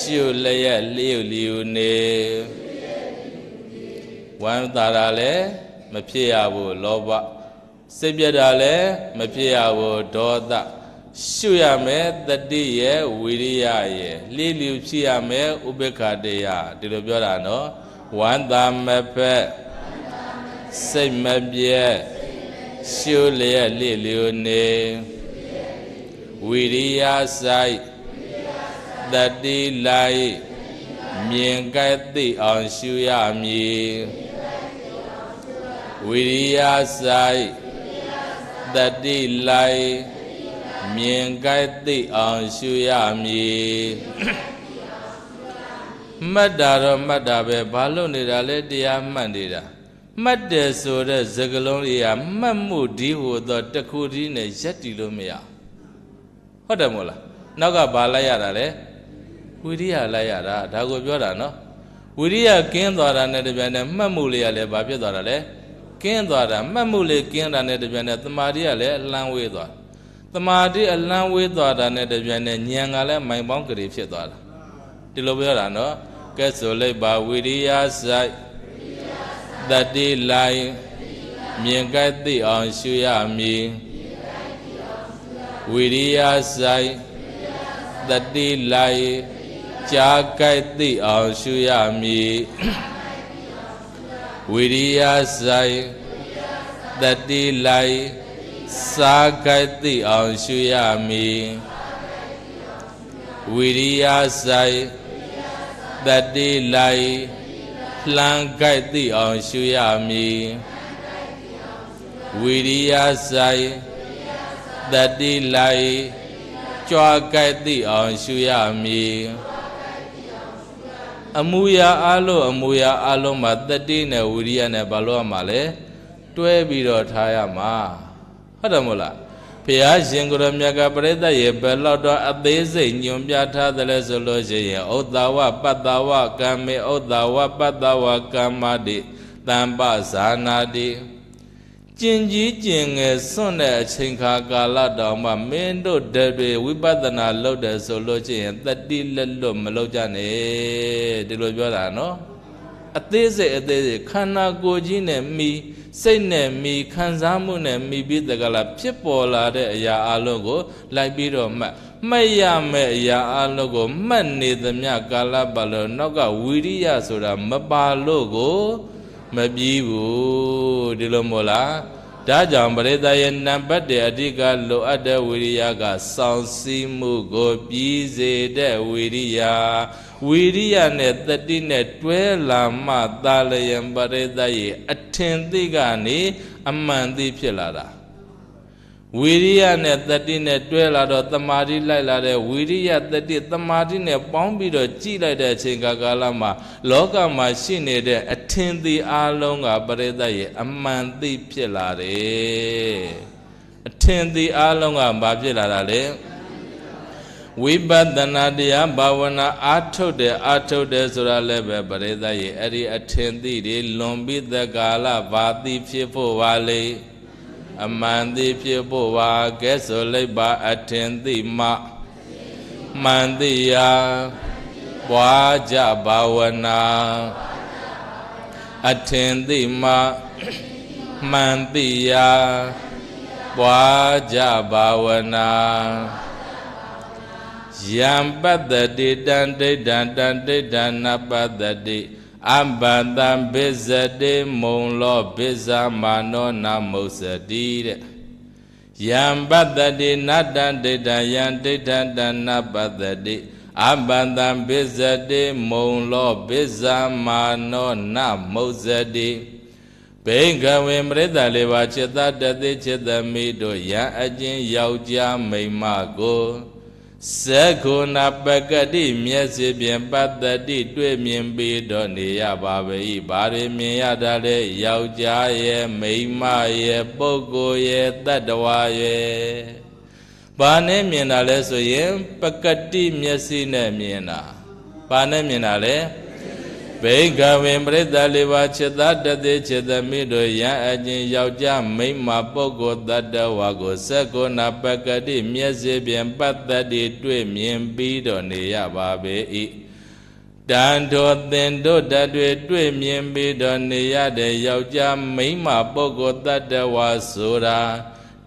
ရှုလျက်လျှို့လျူနေဝမ်းသာတာလည်းမဖြစ်ရဘူးလောဘစိတ်ပြတ်တာလည်းမဖြစ်ရဘူးဒေါသရှုရမယ်တတိယဝိရိယရဲ့လျှို့လျူဖြစ်ရမယ်ဥပေက္ခတရားဒီလိုပြောတာနော်ဝမ်းသာမဖက်စိတ်မပြတ်ရှုလျက်လျှို့လျူနေဝိရိယဆိုင်တတိလိုက်မြင်ကဲ့သိအောင်ရှုရမည်ဝိရိယဆိုင်တတိလိုက်မြင်ကဲ့သိအောင်ရှုရမည်မှတ်တာတော့မှတ်တာပဲဘာလို့နေတာလဲတရားမှတ်နေတာမှတ်တယ်ဆိုတဲ့စကလုံးတွေကမှတ်မှုဒီဟိုတော့တခုတည်းနဲ့ရက်တည်လို့မရဟုတ်တယ်မို့လားနောက်ကဘာလိုက်ရတာလဲဝိရိယလိုက်ရတာဒါကိုပြောတာနော်ဝိရိယကင်းသွားတာနဲ့တပြန်နဲ့မှတ်မှုလေးကလည်းဘာဖြစ်သွားတာလဲကင်းသွားတာမှတ်မှုလေးကင်းတာနဲ့တပြန်နဲ့တမာတိကလည်းအလန်းဝေးသွားတမာတိအလန်းဝေးသွားတာနဲ့တပြန်နဲ့ဉာဏ်ကလည်းမိုင်ပေါင်းကြည်ဖြစ်သွားတာဒီလိုပြောတာနော်ကဲဆိုလိုက်ပါဝိရိယစိုက်တတိလိုက်မြင်ကဲ့သိအောင်ရှုရမည်ဝိရိယစိုက်တတိလိုက်ကြားကြိုက်သိအောင်ရှုရမည်ဝိရိယဆိုင်တတိလိုက်စားကြိုက်သိအောင်ရှုရမည်ဝိရိယဆိုင်တတိလိုက်လှမ်းကြိုက်သိအောင်ရှုရမည်ဝိရိယဆိုင်တတိလိုက်ကြွားကြိုက်သိအောင်ရှုရမည်အမူအရာအလုံးအမူအရာအလုံးမှာတတိနဲ့ဝိရိယနဲ့ဘာလို့ရမှာလဲတွဲပြီးတော့ထားရမှာဟုတ်တယ်မို့လားဘုရားရှင်ကိုရမြတ်ကပရိသတ်ရေဘယ်လောက်တော့အသေးစိတ်ညွန်ပြထားတယ်လဲဆိုလို့ရှိရင်ဥဒ္ဒဝပတ္တဝကံမေဥဒ္ဒဝပတ္တဝကမ္မတိတမ္ပဇာနာတိကျင်ကြီးကျင်ငယ်စွန့်တဲ့အချိန်ခါကာလတောင်မှမင်းတို့တတွေဝိပဿနာ လုပ်တယ်ဆိုလို့ရှိရင်တတိလက်လွတ်မလုပ်ကြနဲ့ဒီလိုပြောတာနော်အသေးစိတ်အသေးစိတ်ခန္ဓာကိုယ်ကြီးနဲ့မိစိတ်နဲ့မိခံစားမှုနဲ့မိပြီးတကလားဖြစ်ပေါ်လာတဲ့အရာအလုံးကို လိုက်ပြီးတော့မှတ်မှတ်ရမယ့်အရာအလုံးကိုမှတ်နေသမျှကာလပတ်လုံးနောက်ကဝီရိယဆိုတာမပါလို့ကိုမပြီးဘူးဒီလိုမို့လားဒါကြောင့်ပရိသတ်ရဲ့နံပါတ်တဲ့အဓိကလိုအပ်တဲ့ဝိရိယကစောင့်စည်းမှုကိုပြီးစေတဲ့ဝိရိယဝိရိယနဲ့တတိနဲ့တွဲလာမှသာလျံပရိသတ်ရဲ့အထင်သိကနေအမှန်သိဖြစ်လာတာဝီရိယနဲ့တတိနဲ့တွဲလာတော့တမာတိလိုက်လာတဲ့ဝီရိယတတိတမာတိနဲ့ပေါင်းပြီးတော့ကြည်လိုက်တဲ့အချိန်ကာလမှာလောကမှာရှိနေတဲ့အထင်သေးအလုံးကပရိသတ်ရဲ့အမှန်သိဖြစ်လာတယ်အထင်သေးအလုံးကဘာဖြစ်လာတာလဲဝိပဿနာတရားဘာဝနာအာထုတ်တယ်အာထုတ်တယ်ဆိုတာလည်းပဲပရိသတ်ရဲ့အဲ့ဒီအထင်သေးတွေလွန်ပြီးသက်ကာလဘာသိဖြစ်ဖို့ပါလေအမှန်သိဖြစ်ဖို့ဟာကဲဆိုလိုက်ပါအထင်သိမှမှန်သိရာပွားကြဘာဝနာအထင်သိမှမှန်သိရာပွားကြဘာဝနာယံပတ္တတိတံဒိဋ္ဌံတံဒိဋ္ဌံနပတ္တတိအမ္ပတံပစ္စတိမုံလောပစ္စမာနောနာမုစတိတဲ့ယံပတ္တိနတ္တံဒိဋ္ဌံယံဒိဋ္ဌံတဏပတ္တိအပ္ပတံပစ္စတိမုံလောပစ္စမာနောနမုဇတိဘိင်္ဂဝေပရိသလေးပါจิตတတိจิตမိတို့ယံအကျဉ်ယောက်ျားမိမ္မကိုဇခုနာပကတိမျက်စိဖြင့်ပတ္တတိတွေ့မြင်ပြီးတော့နေရပါပဲ။ဘာတွေမြင်ရတာလဲ။ယောက်ျားရဲ့မိန်းမရဲ့ပုဂ္ဂိုလ်ရဲ့တတ္တဝါရဲ့။ဘာနဲ့မြင်တာလဲဆိုရင် ပကတိမျက်စိနဲ့မြင်တာ။ဘာနဲ့မြင်တာလဲ။ဘိကဝေပရိသလေးပါခြေသားတသိခြေသမီးတို့ရန်အချင်းယောက်ျားမိန်းမပုဂ္ဂိုလ်တတ္တဝါကိုစက္ကုဏပကတိမျက်စိဖြင့်ပတ္တတိတွေ့မြင်ပြီးတော့နေရပါပေ၏တန်တော်သင်တို့တတွေတွေ့မြင်ပြီးတော့နေရတဲ့ယောက်ျားမိန်းမပုဂ္ဂိုလ်တတ္တဝါဆိုတာ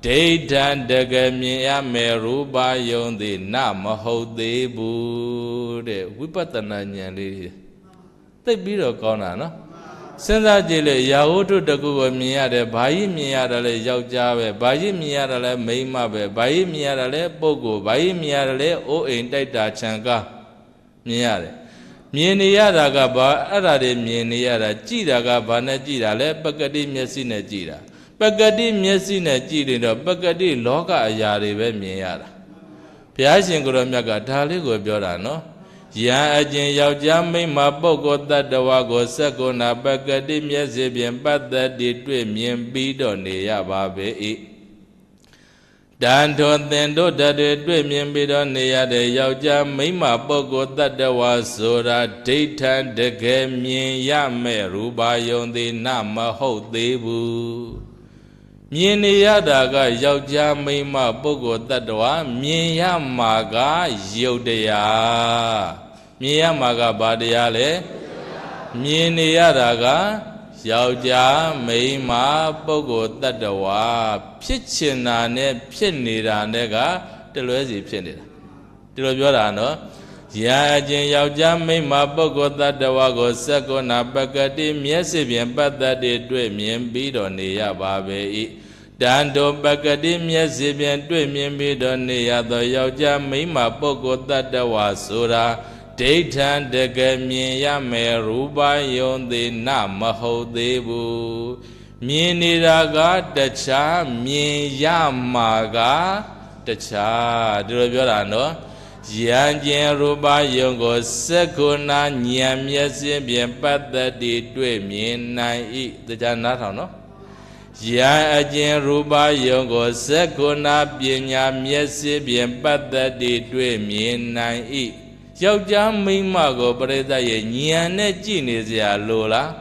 ဒိဋ္ဌံတကမြင်ရမယ်ရူပယုံသည်နမဟုတ်သေးဘူးတဲ့ဝိပဿနာဉာဏ်လေးသိပ်ပြီးတော့ကောင်းတာနော်စဉ်းစားကြည့်လေရာဟုတုတကူကိုမြင်ရတယ်ဘာကြီးမြင်ရတာလဲယောက်ျားပဲဘာကြီးမြင်ရတာလဲမိန်းမပဲဘာကြီးမြင်ရတာလဲပုဂ္ဂိုလ်ဘာကြီးမြင်ရတာလဲအိုးအိမ်တိုက်တာခြံကားမြင်ရတယ်မြင်နေရတာကဘာအဲ့ဒါတွေမြင်နေရတာကြည်တာကဘာနဲ့ကြည်တာလဲပကတိမျက်စိနဲ့ကြည်တာပကတိမျက်စိနဲ့ကြည်နေတော့ပကတိလောကအရာတွေပဲမြင်ရတာဘုရားရှင်ကိုယ်တော်မြတ်ကဒါလေးကိုပြောတာနော်ယံအကျင်ယောက်ျားမိန်းမပုဂ္ဂိုလ်တ attva ကိုစက္ကုဏပကတိမျက်စိဖြင့်ပတ္တတိတွေ့မြင်ပြီးတော့နေရပါပေ၏တန်ထောသင်တို့တည်းတွေ့မြင်ပြီးတော့နေရတဲ့ယောက်ျားမိန်းမပုဂ္ဂိုလ်တ attva ဆိုတာဒိဋ္ဌံတကယ်မြင်ရမဲ့ရူပါယုံသည်နမဟုတ်သေးဘူးမြင်နေရတာကယောက်ျားမိန်းမပုဂ္ဂိုလ်တ attva မြင်ရမှာကယုတ်တရားမြင်ရမှာကဘာတရားလဲမြင်နေရတာကယောက်ျားမိန်းမပုဂ္ဂိုလ်တ attva ဖြစ်ချင်တာနဲ့ဖြစ်နေတာနဲ့ကတလွဲစီဖြစ်နေတာဒီလိုပြောတာနော်ရာခြင်းယောက်ျားမိန်းမပုဂ္ဂိုလ်တ attva ကိုစက္ကုဏပကတိမျက်စိဖြင့်ပတ်သက်တွေတွေ့မြင်ပြီးတော့နေရပါပဲဤတန်တောပကတိမျက်စိဖြင့်တွေ့မြင်ပြီးတော့နေရသောယောက်ျားမိန်းမပုဂ္ဂိုလ်တ attva ဆိုတာဒိဋ္ဌံတကယ်မြင်ရမယ်ရူပယုံသေးနမဟုတ်သေးဘူးမြင်နေတာကတခြားမြင်ရမှာကတခြားဒီလိုပြောတာနော်ယံကျင်ရူပယုံကိုစက္ခုနာဉာဏ်မျက်စိဖြင့်ပတ်သက်တည်တွေ့မြင်နိုင်၏တရားနားထောင်နော်ယံအကျင်ရူပယုံကိုစက္ခုနာပညာမျက်စိဖြင့်ပတ်သက်တည်တွေ့မြင်နိုင်၏ယောက်ျားမိန်းမကိုပရိသတ်ရဲ့ဉာဏ်နဲ့ကြည့်နေစရာလိုလား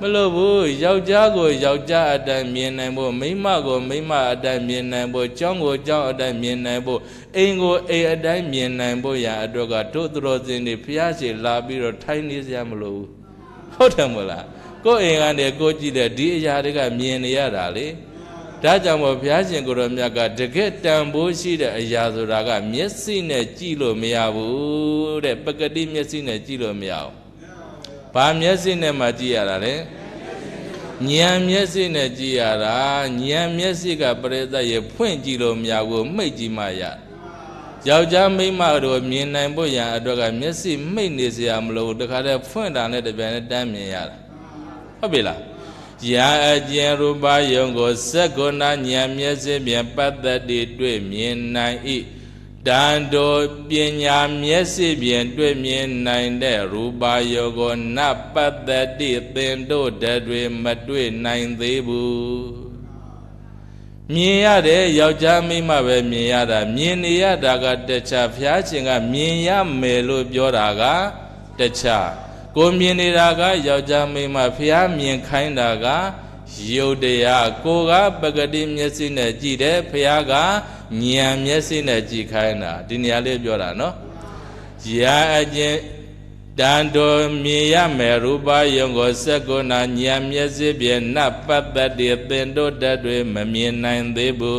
မလိုဘူးယောက်ျားကိုယောက်ျားအတိုင်းမြင်နိုင်ဖို့မိန်းမကိုမိန်းမအတိုင်းမြင်နိုင်ဖို့ကျောင်းကိုကျောင်းအတိုင်းမြင်နိုင်ဖို့အိမ်ကိုအိမ်အတိုင်းမြင်နိုင်ဖို့ရာအတွက်ကတို့သူတော်စင်တွေဖျားရှည်လာပြီးတော့ထိုင်နေစရာမလိုဘူးဟုတ်တယ်မဟုတ်လားကိုယ်အိမ်ကနေကိုကြည့်တဲ့ဒီအရာတွေကမြင်နေရတာလေဒါကြောင့်မို့ဘုရားရှင်ကိုရောမြတ်ကတကယ်တန်ဖိုးရှိတဲ့အရာဆိုတာကမျက်စိနဲ့ကြည့်လို့မရဘူးတဲ့ပကတိမျက်စိနဲ့ကြည့်လို့မရဘူးဘာမျက်စိနဲ့မှကြည့်ရတာလဲဉာဏ်မျက်စိနဲ့ကြည့်ရတာဉာဏ်မျက်စိကပရိသတ်ရဲ့ဖွင့်ကြည့်လို့မရဘူးမှိတ်ကြည့်မှရယောက်ျားမိန်းမတို့မြင်နိုင်ဖို့ရန်အတွက်ကမျက်စိမှိတ်နေစရာမလိုတခါတည်းဖွင့်တာနဲ့တပြိုင်တည်းတမ်းမြင်ရတာဟုတ်ပြီလားရာအကျဉ်ရူပယုံကိုသက္ကုဏဉာဏ်မျက်စိဖြင့်ပတ္တတိတွေ့မြင်နိုင်၏တန်တော်ပညာမျက်စိဖြင့်တွေ့မြင်နိုင်တဲ့ရူပယုံကိုနပတ္တတိသင်တို့တည်းတွင်မတွေ့နိုင်သေးဘူးမြင်ရတဲ့ယောက်ျားမိန်းမပဲမြင်ရတာမြင်နေရတာကတခြားဖျားရှင်ကမြင်ရမယ်လို့ပြောတာကတခြားကိုမြင်နေတာကယောက်ျားမိန်းမဖះမြင်ခိုင်းတာကယုတ်တရားကိုကပကတိမျက်စိနဲ့ကြည့်တယ်ဖះကဉာဏ်မျက်စိနဲ့ကြည့်ခိုင်းတာဒီနေရာလေးပြောတာနော်ရာအကျင်တန်တော်မြင်ရမယ်ရူပယုံကိုစက္ကုဏဉာဏ်မျက်စိဖြင့်နတ်ပတ္တတိသင်တို့တတ်တွေမမြင်နိုင်သေးဘူး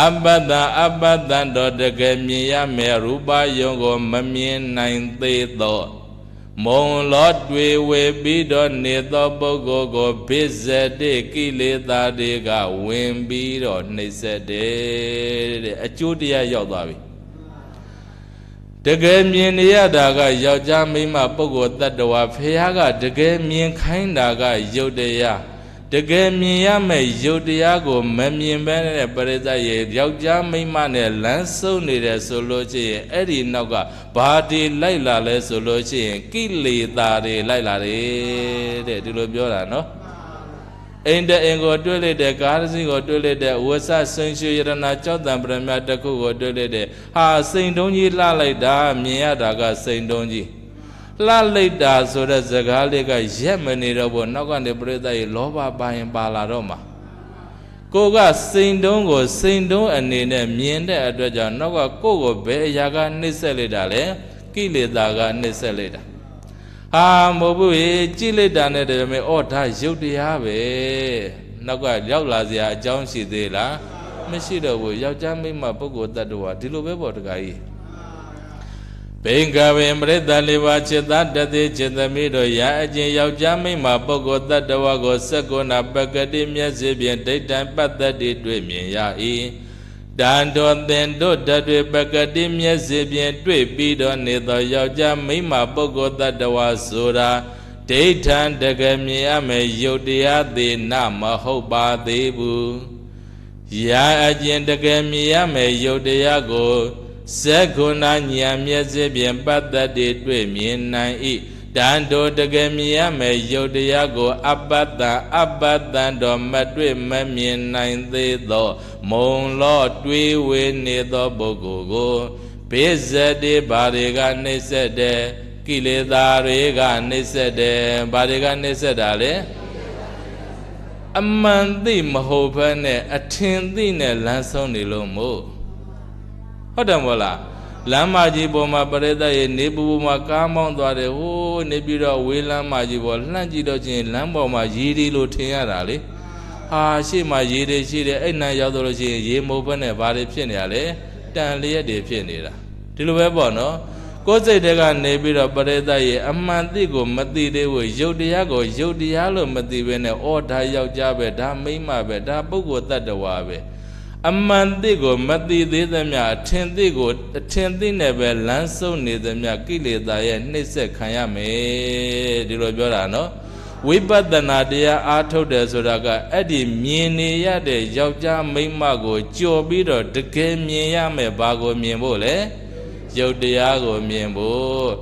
အပတ္တအပတ္တတော့တကယ်မြင်ရမယ်ရူပယုံကို မမြင်နိုင်သေးတော့မုံလောတွေဝေပြီးတော့နေသော ပုဂ္ဂိုလ်ကိုပိစတိကိလေသာတွေကဝင်ပြီးတော့နှိပ်စက်တယ်တဲ့အကျိုးတရားရောက်သွားပြီတကယ်မြင်နေရတာကယောက်ျားမိန်းမပုဂ္ဂိုလ်တ attva ဖះကတကယ်မြင်ခိုင်းတာကယုတ်တရားတကယ်မြင်ရမယ့်ရုပ်တရားကိုမမြင်ဘဲနဲ့ပရိသတ်ရဲ့ယောက်ျားမိန်းမနဲ့လမ်းဆုံနေတယ်ဆိုလို့ရှိရင်အဲ့ဒီနောက်ကဘာတွေလိုက်လာလဲဆိုလို့ရှိရင်ကိလေသာတွေလိုက်လာတယ်တဲ့ဒီလိုပြောတာနော်အိန္ဒအင်ကိုတွေ့လိုက်တဲ့ကာရစီကိုတွေ့လိုက်တဲ့ဝဆဆင်ရှုယရနာကြောက်တံပရမတ်တခုကိုတွေ့လိုက်တဲ့ဟာစိန်တုံးကြီးလှလိုက်တာမြင်ရတာကစိန်တုံးကြီးလှလိုက်တာဆိုတဲ့ဇကားလေးကရက်မနေတော့ဘူးနောက်ကနေပြိဿရေလောဘပါရင်ပါလာတော့မှာကိုကစိန်တုံးကိုစိန်တုံးအနေနဲ့မြင်တဲ့အတွက်ကြောင့်နောက်ကကိုကိုဘယ်အရာကနှိမ့်ဆက်လိုက်တာလဲကိလေသာကနှိမ့်ဆက်လိုက်တာဟာမဟုတ်ဘူးကြည်လိုက်တာနဲ့တကယ်မေအော်ဒါရုပ်တရားပဲနောက်ကရောက်လာစရာအကြောင်းရှိသေးလားမရှိတော့ဘူးယောက်ျားမိန်းမပုဂ္ဂိုလ်တ attva ဒီလိုပဲပေါ့တကယ်ကြီးဘိင်္ဂဝေပရိသတ်လေးပါးจิตသားတသိจิตသမီးတို့ရာအကျင်ယောက်ျားမိန်းမပုဂ္ဂိုလ်တ attva ကို16နာပကတိမျက်စိဖြင့်ဒိဋ္ဌံပတ္တတိတွေ့မြင်ရ၏တန်တော်သင်တို့တတွေပကတိမျက်စိဖြင့်တွေ့ပြီးတော့နေသောယောက်ျားမိန်းမပုဂ္ဂိုလ်တ attva ဆိုတာဒိဋ္ဌံတကယ်မြင်ရမယ်ယုတ်တရားသေးနမဟုတ်ပါသေးဘူးရာအကျင်တကယ်မြင်ရမယ်ယုတ်တရားကိုဇက်ခုဏဉာဏ်မျက်စိဖြင့်ပတ်သက်တွေတွေ့မြင်နိုင်၏တန်တော်တကယ်မြင်ရမယ်ယုတ်တရားကိုအပတ္တအပတ္တတော်မတွေ့မမြင်နိုင်သေးသော မုံလောတွေးဝေနေသောပုဂ္ဂိုလ်ကိုဘေးဇက်တွေဘာတွေကနေဆက်တယ်ကိလေသာတွေကနေဆက်တယ်ဘာတွေကနေဆက်တာလဲအမှန်သိမဟုတ်ဘဲနဲ့အထင်သိနဲ့လမ်းဆုံးနေလို့မို့ဟုတ်တယ်မဟုတ်လားလမ်းမကြီးပေါ်မှာပရိသတ်ရဲ့နေပူပူမှာကားမောင်းသွားတယ်ဟိုးနေပြီးတော့ဝေးလမ်းမကြီးပေါ်လှန့်ကြည့်တော့ချင်းလမ်းပေါ်မှာရေတွေလို့ထင်ရတာလေဟာရှေ့မှာရေတွေရှိတယ်အဲ့နံရောက်တော့လို့ရှိရင်ရေမုတ်ဘက်နဲ့ဘာတွေဖြစ်နေရလဲတန်လျက်တွေဖြစ်နေတာဒီလိုပဲပေါ့နော်ကိုယ်စိတ်တကနေပြီးတော့ပရိသတ်ရဲ့အမှန်တိကိုမသိသေးဘူးယုတ်တရားကိုယုတ်တရားလို့မသိဘဲနဲ့အော်ဒါယောက်ျားပဲဒါမိန်းမပဲဒါပုဂ္ဂိုလ်တ attva ပဲအမှန်သိကိုမသိသေးသမျှအထင်သိကိုအထင်သိနဲ့ပဲလမ်းဆုံးနေသမျှကိလေသာရဲ့နှိမ့်ဆက်ခံရမယ်ဒီလိုပြောတာနော်ဝိပဿနာတရားအားထုတ်တယ်ဆိုတာကအဲ့ဒီမြင်နေရတဲ့ယောက်ျားမိန်းမကိုကြော်ပြီးတော့တကယ်မြင်ရမယ်ဘာကိုမြင်ဖို့လဲရုပ်တရားကိုမြင်ဖို့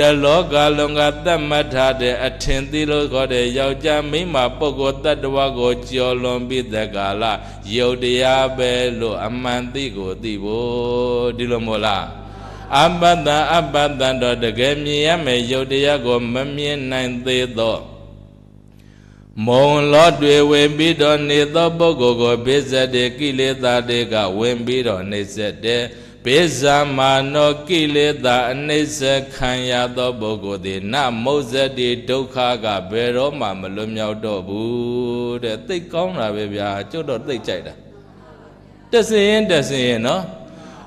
တလောကလုံးကသတ်မှတ်ထားတဲ့အထင်သေးလို့ခေါ်တဲ့ယောက်ျားမိန်းမပုဂ္ဂိုလ်တ attva ကိုကျော်လွန်ပြီးတက္ကလာယုတ်တရားပဲလို့အမှန်သိကိုသိဖို့ဒီလိုမို့လားအပတ္တအပတ္တတော့တကယ်မြင်ရမယ်ယုတ်တရားကို မမြင်နိုင်သေးတော့မုံလောတွေဝင်ပြီးတော့နေသော ပုဂ္ဂိုလ်ကိုဘိဇ္ဇတေကိလေသာတွေကဝင်ပြီးတော့နေဆက်တယ်ပိဇာမာနောကိလေသာအနှိစ္စခံရသောပုဂ္ဂိုလ်သည်နမုဇ္ဇတိဒုက္ခကဘယ်တော့မှမလွတ်မြောက်တော့ဘူးတဲ့သိကောင်းတာပဲဗျာကျွတ်တော့သိကြိုက်တာတဆင်းရင်တဆင်းရင်နော်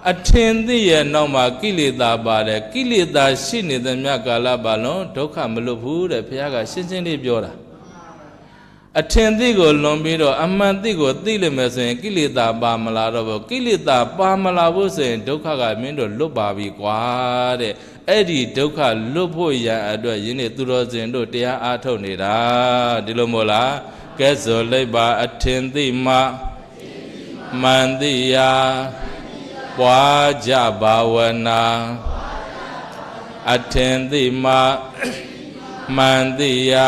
အထင်သိရဲ့နောက်မှာကိလေသာပါတယ်ကိလေသာရှိနေသမျှကာလပါလုံးဒုက္ခမလွတ်ဘူးတဲ့ဘုရားကရှင်းရှင်းလေးပြောတာအထင်သိကိုလွန်ပြီးတော့အမှန်သိကိုသိလိမ့်မယ်ဆိုရင်ကိလေသာပါမလာတော့ဘူးကိလေသာပါမလာဖို့ဆိုရင်ဒုက္ခကမင်းတို့လွတ်ပါပြီကွာတဲ့အဲ့ဒီဒုက္ခလွတ်ဖို့ရန်အတွက်ယင်းနေ့သူတော်စင်တို့တရားအားထုတ်နေတာဒီလိုမို့လားကဲဇောလိုက်ပါအထင်သိမှမန္တိယာပွားကြဘာဝနာအထင်သိမှမန္တိယာ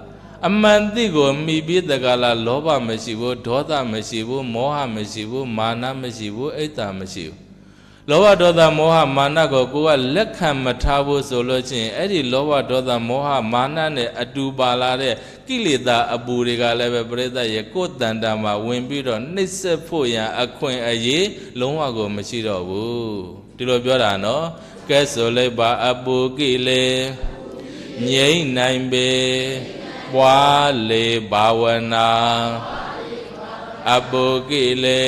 အမှန်တိကိုမိပြီးတကလာလောဘမရှိဘူးဒေါသမရှိဘူးမောဟမရှိဘူးမာနမရှိဘူးအိတ်တာမရှိဘူးလောဘဒေါသမောဟမာနကိုကိုကလက်ခံမထားဘူးဆိုလို့ချင်းအဲ့ဒီလောဘဒေါသမောဟမာနနဲ့အတူပါလာတဲ့ကိလေသာအပူတွေကလည်းပဲပြိဿရဲ့ကိုယ်တန်တာမှာဝင်ပြီးတော့နှိစ္စဖို့ရန်အခွင့်အရေးလုံးဝကိုမရှိတော့ဘူးဒီလိုပြောတာနော်ကဲဆိုလိုက်ပါအပူကိလေငြိမ့်နိုင်ပေပွားလေဘာဝနာအပုကိလေ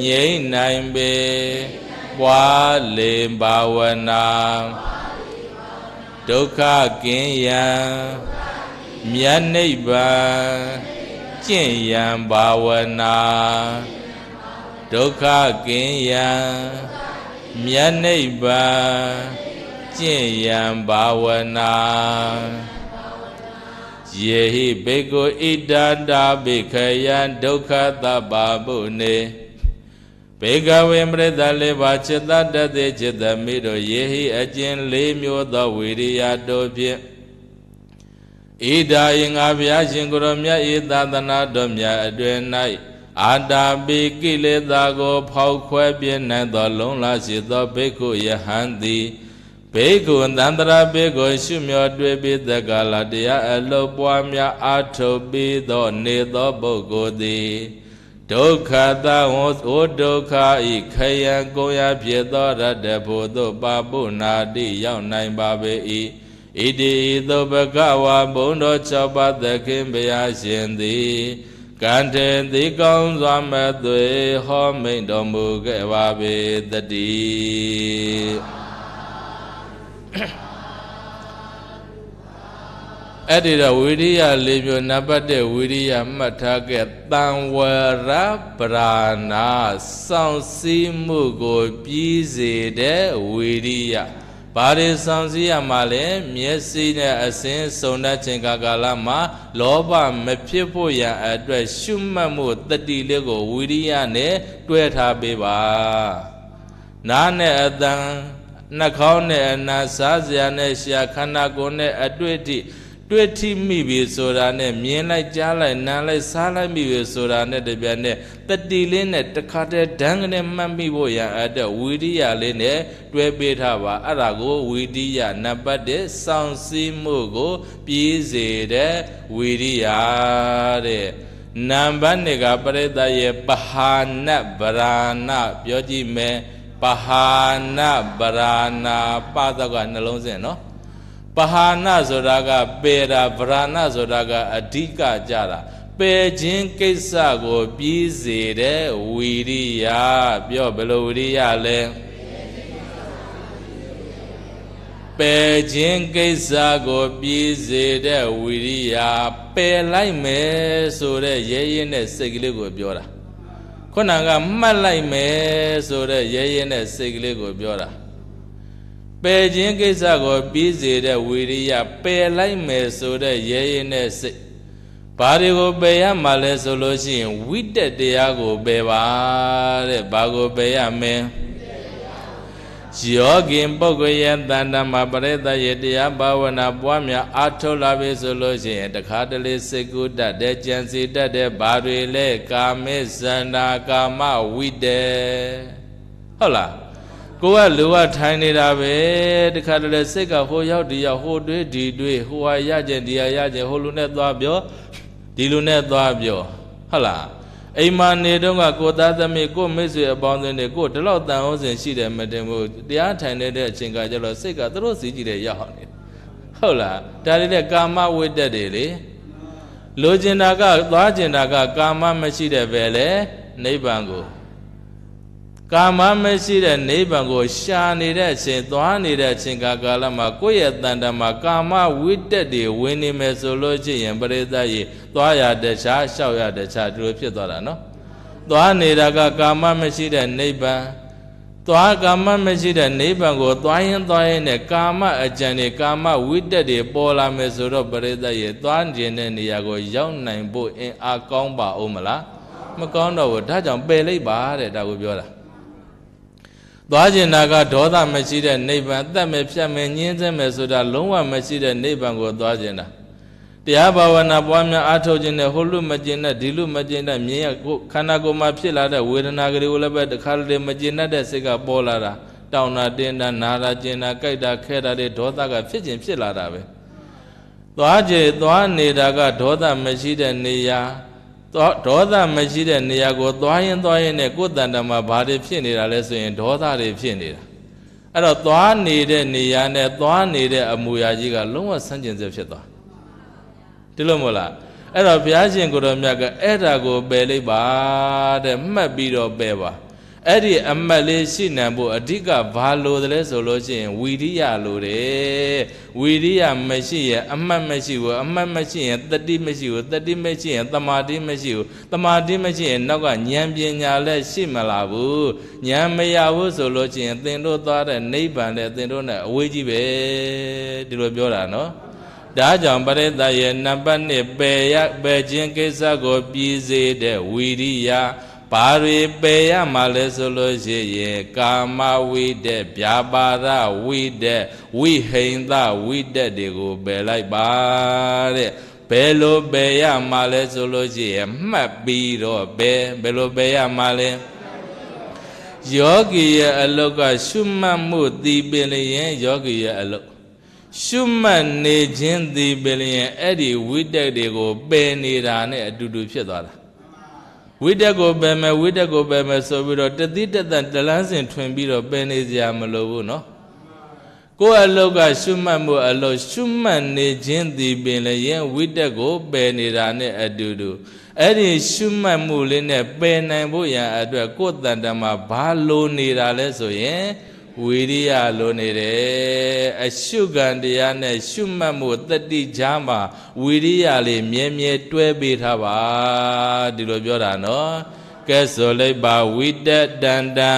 ငြိမ့်နိုင်ပေပွားလေဘာဝနာဒုက္ခကင်းရန်မြတ်နိဗ္ဗာန်ကျင့်ရန်ဘာဝနာဒုက္ခကင်းရန်မြတ်နိဗ္ဗာန်ကျင့်ရန်ဘာဝနာယေဟိဘေကိုဣဒန္တာဘိခယံဒုက္ခသဗ္ဗဗုနေဘေကဝေပရိသလေးပါจิตတတသေจิตမိတို့ယေဟိအကျဉ်လေးမျိုးသောဝိရိယတို့ဖြင့်ဣဒာယင်ငါဘုရားရှင်ကိုရောမြတ်ဤသာသနာတော်မြတ်အတွင်၌အာတာပိကိလေသာကို ဖောက်ခွဲပြင်းနိုင်သောလုံလရှိသောဘိက္ခုယဟန်သည်ဘေကုသန္တရာဘေကိုရှုမြော်တွေ့ပြီးသက္ကလတရားအလုပွားများအာထုတ်ပြီးသော နေသောပုဂ္ဂိုလ်သည်ဒုက္ခသဝဝဒုက္ခဤခယံကိုရဖြစ်သောရတ္တဘုသောပါပုနာတိရောက်နိုင်ပါပေ၏ဣတိဤသောဘဂဝါဘုံတော်၆ပါးသခင်ဘုရားရှင်သည်ကံတေတိကောင်းစွာမသွေဟောမိန်တော်မူခဲ့ပါပေတည်းအဲ့ဒီတော့ဝိရိယ၄မျိုးနံပါတ်၁ဝိရိယမှတ်ထားခဲ့တံဝရပရာနာစောင့်စည်းမှုကိုပြီးစေတဲ့ဝိရိယဘာတွေစောင့်စည်းရမှာလဲမျက်စိနဲ့အစင်းစုံတဲ့ချိန်ကာကာလမှာလောဘမဖြစ်ဖို့ရန်အတွက်ရှုမှတ်မှုတတိလေးကိုဝိရိယနဲ့တွဲထားပေးပါ နားနဲ့အတန်နှာခေါင်းနဲ့အနာစားစရာနဲ့ရှာခန္ဓာကိုယ်နဲ့အတွေ့အထိတွေ့ထိမိပြီဆိုတာနဲ့မြင်လိုက်ကြားလိုက်နားလိုက်စားလိုက်မိပြီဆိုတာနဲ့တပြန်နဲ့တတိလေးနဲ့တခါတည်းဒဏ်ကနေမှတ်မိဖို့ရန်အတွက်ဝီရိယလေးနဲ့တွဲပေးထားပါအဲ့ဒါကိုဝီရိယနံပါတ်1စောင့်စည်းမှုကိုပြည့်စေတဲ့ဝီရိယတဲ့နံပါတ်2ကပရိသတ်ရဲ့ပဟာနဗရာဏပြောကြည့်မယ်ပဟာနပရာနာပသောကနှလုံးစင်နော်ပဟာနဆိုတာကပယ်တာဗရာဏဆိုတာကအဓိကကြတာပယ်ခြင်းကိစ္စကိုပြီးစေတဲ့ဝီရိယပြောဘယ်လိုဝီရိယလဲပယ်ခြင်းကိစ္စကိုပြီးစေတဲ့ဝီရိယပယ်လိုက်မယ်ဆိုတဲ့ရဲရဲနဲ့စိတ်ကလေးကိုပြောတာခုနကမှတ်လိုက်မယ်ဆိုတဲ့ရဲရဲနဲ့စိတ်ကလေးကိုပြောတာပယ်ခြင်းကိစ္စကိုပြီးစေတဲ့ဝီရိယပယ်လိုက်မယ်ဆိုတဲ့ရဲရဲနဲ့စိတ်ဘာတွေကိုပယ်ရမှာလဲဆိုလို့ရှိရင်ဝိတက်တရားကိုပယ်ပါတဲ့ဘာကိုပယ်ရမလဲယောဂင်ပုဂ္ဂိုလ်ရဲ့တဏ္ဍမှာပရိသတ်ရဲ့တရားဘာဝနာပွားများအားထုတ်လာပြီဆိုလို့ရှိရင်တခါတလေစိတ်ကူးတတ်တဲ့ကြံစီတတ်တဲ့ဘာတွေလဲကာမေဇန္တာကာမဝိတေဟုတ်လားကိုကလူကထိုင်နေတာပဲတခါတလေစိတ်ကဟိုရောက်ဒီရောက်ဟိုတွေးဒီတွေးဟိုဟာရကြင်ဒီဟာရကြင်ဟိုလူနဲ့သွားပြောဒီလူနဲ့သွားပြောဟုတ်လားအိမ်မှာနေတော့ကကိုသားသမီးကိုမိတ်ဆွေအပေါင်းအသင်းတွေကိုဒီလောက်တန်ဟောစဉ်ရှိတယ်မတင်ဘူးတရားထိုင်နေတဲ့အချိန်ကကျတော့စိတ်ကသူတို့စီးကြည့်တဲ့ရောက်နေဟုတ်လားဒါတွေလည်းကာမဝိတ္တတွေလေလိုချင်တာကသွားချင်တာက ကာမမရှိတဲ့ပဲလေနိဗ္ဗာန်ကိုကာမမရှိတဲ့နိဗ္ဗာန်ကိုရှာနေတဲ့အချိန်သွားနေတဲ့အချိန်ကကာလမှာကိုယ့်ရဲ့တန်တမှာကာမဝိတက်တွေဝင်နေမယ်ဆိုလို့ချင်းရင်ပရိသတ်ရေသွားရတခြားလျှောက်ရတခြားဒီလိုဖြစ်သွားတာနော်သွားနေတာကကာမမရှိတဲ့နိဗ္ဗာန်သွားကာမမရှိတဲ့နိဗ္ဗာန်ကိုသွားရင်သွားရင်နဲ့ကာမအကြံတွေကာမဝိတက်တွေပေါ်လာမယ်ဆိုတော့ပရိသတ်ရေသွားခြင်းတဲ့နေရာကို ရောက်နိုင်ဖို့အင်အားကောင်းပါဦးမလားမကောင်းတော့ဘူးဒါကြောင့်ပယ်လိုက်ပါတဲ့ဒါကိုပြောတာသွားကျင်တာကဒေါသမရှိတဲ့နိဗ္ဗာန်အသက်မဲ့ဖြတ်မဲ့ညင်းစဲမဲ့ဆိုတာလုံးဝမရှိတဲ့နိဗ္ဗာန်ကိုသွားကျင်တာတရားဘာဝနာပွားများအားထုတ်ခြင်းနဲ့ဟိုလူမကျင်တဲ့ဒီလူမကျင်တဲ့မြင်ရကိုခန္ဓာကိုယ်မှာဖြစ်လာတဲ့ဝေဒနာကလေးကိုလည်းပဲတစ်ခါတည်းမကျင်တဲ့စိတ်ကပေါ်လာတာတောင်းတာတင်းတာနာတာကျင်တာကြိုက်တာခဲတာတွေဒေါသကဖြစ်ခြင်းဖြစ်လာတာပဲသွားကျင်သွားနေတာကဒေါသမရှိတဲ့နေရာဒေါသမရှိတဲ့နေရာကိုသွားရင်သွားရင်နဲ့ကိုယ်တန်တမှာဘာတွေဖြစ်နေတာလဲဆိုရင်ဒေါသတွေဖြစ်နေတာအဲ့တော့သွားနေတဲ့နေရာနဲ့သွားနေတဲ့အမူအရာကြီးကလုံးဝဆန့်ကျင်စေဖြစ်သွားဒီလိုမို့လားအဲ့တော့ဘုရားရှင်ကိုယ်တော်မြတ်ကအဲ့ဒါကိုပယ်လိုက်ပါတဲ့မှတ်ပြီးတော့ပယ်ပါအဲ့ဒီအမတ်လေးရှိနေဖို့အဓိက ဘာလိုတယ်လဲဆိုလို့ရှိရင်ဝီရိယလိုတယ်ဝီရိယမရှိရင်အမတ်မရှိဘူးအမတ်မရှိရင်တတိမရှိဘူးတတိမရှိရင်တမာတိမရှိဘူးတမာတိမရှိရင်နောက်ကဉာဏ်ပညာလည်းရှိမလာဘူးဉာဏ်မရဘူးဆိုလို့ရှိရင်သင်တို့သွားတဲ့နိဗ္ဗာန်လည်းသင်တို့နဲ့အဝေးကြီးပဲဒီလိုပြောတာနော်ဒါကြောင့်ပရိသတ်ရဲ့နံပါတ်1ပယ်ရပယ်ခြင်းကိစ္စကိုပြည်စေတဲ့ဝီရိယဘာတွေပယ်ရမှာလဲဆိုလို့ရှိရင်ကာမဝိတက်ဗျာပါဒဝိတက်ဝိဟိန္ဒဝိတက်တွေကိုပယ်လိုက်ပါတဲ့ဘယ်လိုပယ်ရမှာလဲဆိုလို့ရှိရင်မှတ်ပြီးတော့ဘယ်ဘယ်လိုပယ်ရမှာလဲယောဂီရဲ့အလုတ်ကရှုမှတ်မှုတည်ပင်လျင်ယောဂီရဲ့အလုတ်ရှုမှတ်နေခြင်းတည်ပင်လျင်အဲ့ဒီဝိတက်တွေကိုပယ်နေတာနဲ့အတူတူဖြစ်သွားတာဝိတက်ကိုပယ်မယ်ဝိတက်ကိုပယ်မယ်ဆိုပြီးတော့တတိတတန်တလန်းစဉ်ထွင်ပြီးတော့ပယ်နေစရာမလိုဘူးနော်ကိုယ့်အလောက်ကရှုမှတ်မှုအလောရှုမှတ်နေခြင်းဒီပင်လည်းရင်ဝိတက်ကိုပယ်နေတာနဲ့အတူတူအဲ့ဒီရှုမှတ်မှုလေးနဲ့ပယ်နိုင်ဖို့ရန်အတွက်ကိုယ့်တန်တမှာဘာလိုနေတာလဲဆိုရင်ဝီရိယလိုနေတယ်အရှုခံတရားနဲ့ရှုမှတ်မှုတတိကြားမှာဝီရိယလေးမြဲမြဲတွဲပေးထားပါဒီလိုပြောတာနော်ကဲဆိုလိုက်ပါဝိတတန်တံ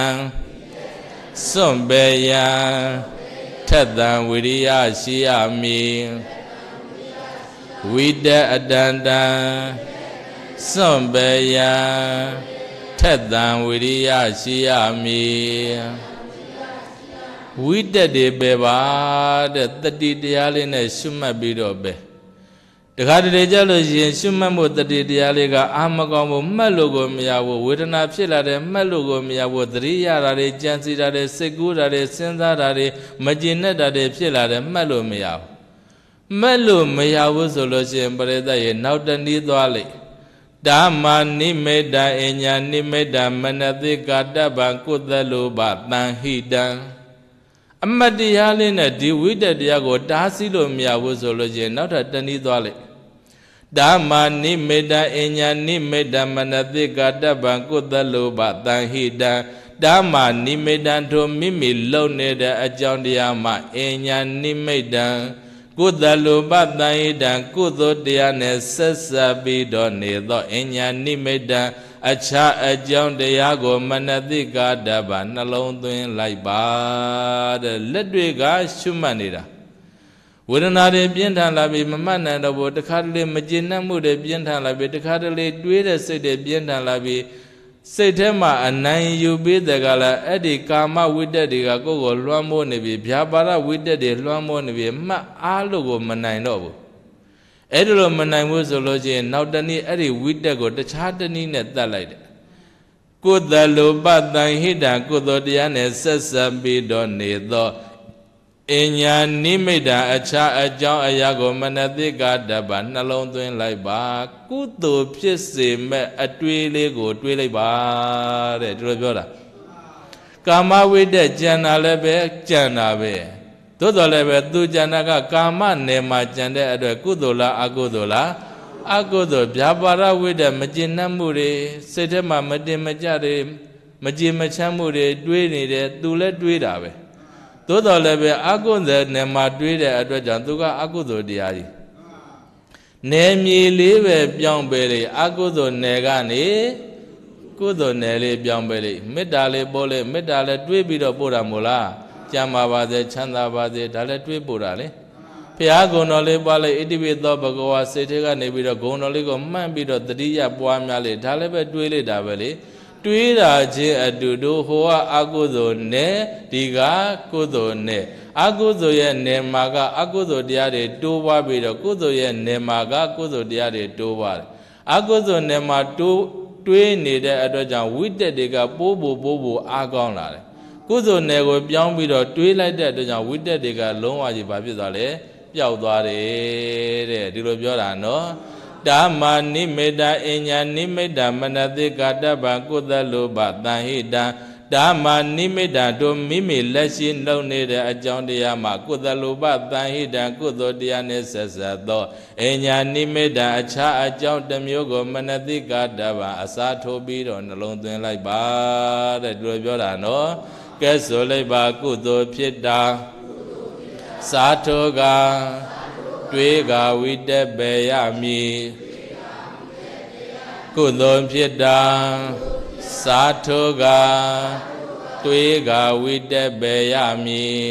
စွန့်ပေယံထက်တံဝီရိယရှိရမည်ဝိတအတန်တံစွန့်ပေယံထက်တံဝီရိယရှိရမည်ဝိတက်တွေပဲပါတဲ့တတိတရားလေးနဲ့ရှုမှတ်ပြီးတော့ပဲတခါတလေကြလို့ရင် ရှုမှတ်မှုတတိတရားလေးကအာမကောင်းမှုမှတ်လို့ကိုမရဘူးဝေဒနာဖြစ်လာတယ်မှတ်လို့ကိုမရဘူးသတိရတာတွေကြံစီတာတွေစိတ်ကူးတာတွေစဉ်းစားတာတွေမကျင်တဲ့တာတွေဖြစ်လာတယ်မှတ်လို့မရဘူးမှတ်လို့မရဘူးဆိုလို့ရှိရင်ပရိသတ်ရဲ့နောက်တနည်းသွားလိုက်တာမနိမေတ္တာအညာနိမေတ္တာမနတိကာတ္တဗံကုသလောဘတံဟိတံအမတ်တရားလေးနဲ့ဒီဝိတက်တရားကိုတားဆီးလို့မရဘူးဆိုလို့ချင်းနောက်ထပ်တဏှီသွားလိုက်တာမာနိမေတ္တာအညာနိမေတ္တာမနတိကာတပံကုသလောဘတန်ဟိတံတာမာနိမေတ္တံထိုမိမိလုံနေတဲ့အကြောင်းတရားမှာအညာနိမေတ္တံကုသလောဘတန်ဟိတံကုသိုလ်တရားနဲ့ဆက်စပ်ပြီးတော့နေသောအညာနိမေတ္တံအခြားအကြောင်းတရားကို မနတိကာတဘာနှလုံးသွင်းလိုက်ပါတဲ့လက်တွေကရှုမှတ်နေတာဝေဒနာတွေပြင်းထန်လာပြီမမှတ်နိုင်တော့ဘူးတခါတလေမကျေနပ်မှုတွေပြင်းထန်လာပြီတခါတလေတွေးတဲ့စိတ်တွေပြင်းထန်လာပြီစိတ်ထဲမှာအနိုင်ယူပေးတဲ့ကလည်းအဲ့ဒီကာမဝိတက်တွေကကိုယ်ကို လွှမ်းမိုးနေပြီဗျာပါဒဝိတက်တွေလွှမ်းမိုးနေပြီမှတ်အားလို့ကိုမနိုင်တော့ဘူးအဲ့ဒါလိုမနိုင်ဘူးဆိုလို့ရှိရင်နောက်တနည်းအဲ့ဒီဝိတက်ကိုတခြားတနည်းနဲ့တတ်လိုက်တယ်ကိုယ်တလောပတန်ဟိတာကိုယ်တော်တရားနဲ့ဆက်ဆံပြီးတော့နေသောအညာနိမိတာ အခြားအကြောင်းအရာကို မနတိကတပါနှလုံးသွင်းလိုက်ပါ ကုသိုလ်ဖြစ်စေမဲ့အတွေးလေးကို တွေးလိုက်ပါတဲ့ဒီလိုပြောတာကာမဝိတ္တကြံတာလည်းပဲကြံတာပဲသို့တော်လည်းပဲသူဉာဏကကာမနယ်မှာကြံတဲ့အတွက်ကုသိုလ်လားအကုသိုလ်လားအကုသိုလ်ဗျာပါရဝိတ္တမကျင်နှံ့မှုတွေစိတ်ထဲမှာမတင်မကြတွေမကြင်မချမ်းမှုတွေတွေးနေတယ်သူလည်းတွေးတာပဲသို့တော်လည်းပဲအကုသိုလ်နယ်မှာတွေးတဲ့အတွက်ကြောင့်သူကအကုသိုလ်တရားကြီးနယ်မြေလေးပဲပြောင်းပဲလေအကုသိုလ်နယ်ကနေကုသိုလ်နယ်လေးပြောင်းပဲလေမေတ္တာလေးပို့လေမေတ္တာလေးတွေးပြီးတော့ပို့တာမို့လားကြံပါပါစေချမ်းသာပါစေဒါလည်းတွေးပို့တာလေဘုရားဂုဏ်တော်လေးပွားလေဣတိပိသောဘဂဝါစေထေကနေပြီးတော့ဂုဏ်တော်လေးကိုမှန့်ပြီးတော့တတိယပွားများလေဒါလည်းပဲတွေးလေတာပဲလေတွေးတာချင်းအတူတူဟိုကအကုသိုလ်နဲ့ဒီကကုသိုလ်နဲ့အကုသိုလ်ရဲ့နေမှာကအကုသိုလ်တရားတွေတိုးပွားပြီးတော့ကုသိုလ်ရဲ့နေမှာကကုသိုလ်တရားတွေတိုးပွားတယ်အကုသိုလ်နေမှာတိုးတွေးနေတဲ့အတွက်ကြောင့်ဝိတက်တွေကပိုးပိုးပိုးပိုးအားကောင်းလာတယ်ကုသိုလ်နယ်ကိုပြောင်းပြီးတော့တွေးလိုက်တဲ့အတွက်ကြောင့်ဝိတက်တွေကလုံးဝကြီးဘာဖြစ်သွားလဲပျောက်သွားတယ်တဲ့ဒီလိုပြောတာနော်တာမနိမေတ္တာအညာနိမေတ္တာမနတိကာတဗ္ဗကုသလောဘတန်ဟိတံတာမနိမေတ္တာတို့မိမိလက်ရှိလုံနေတဲ့အကြောင်းတရားမှာကုသလောဘတန်ဟိတံကုသိုလ်တရားနဲ့ဆက်ဆက်သောအညာနိမေတ္တာအခြားအကြောင်းတစ်မျိုးကို မနတိကာတဗ္ဗအစားထိုးပြီးတော့နှလုံးသွင်းလိုက်ပါတဲ့ဒီလိုပြောတာနော်ကဲဆိုလိုက်ပါကုသိုလ်ဖြစ်တာစာထောကတွေးကဝိတက်ပေရမည်ကုသိုလ်ဖြစ်တာစာထောကတွေးကဝိတက်ပေရမည်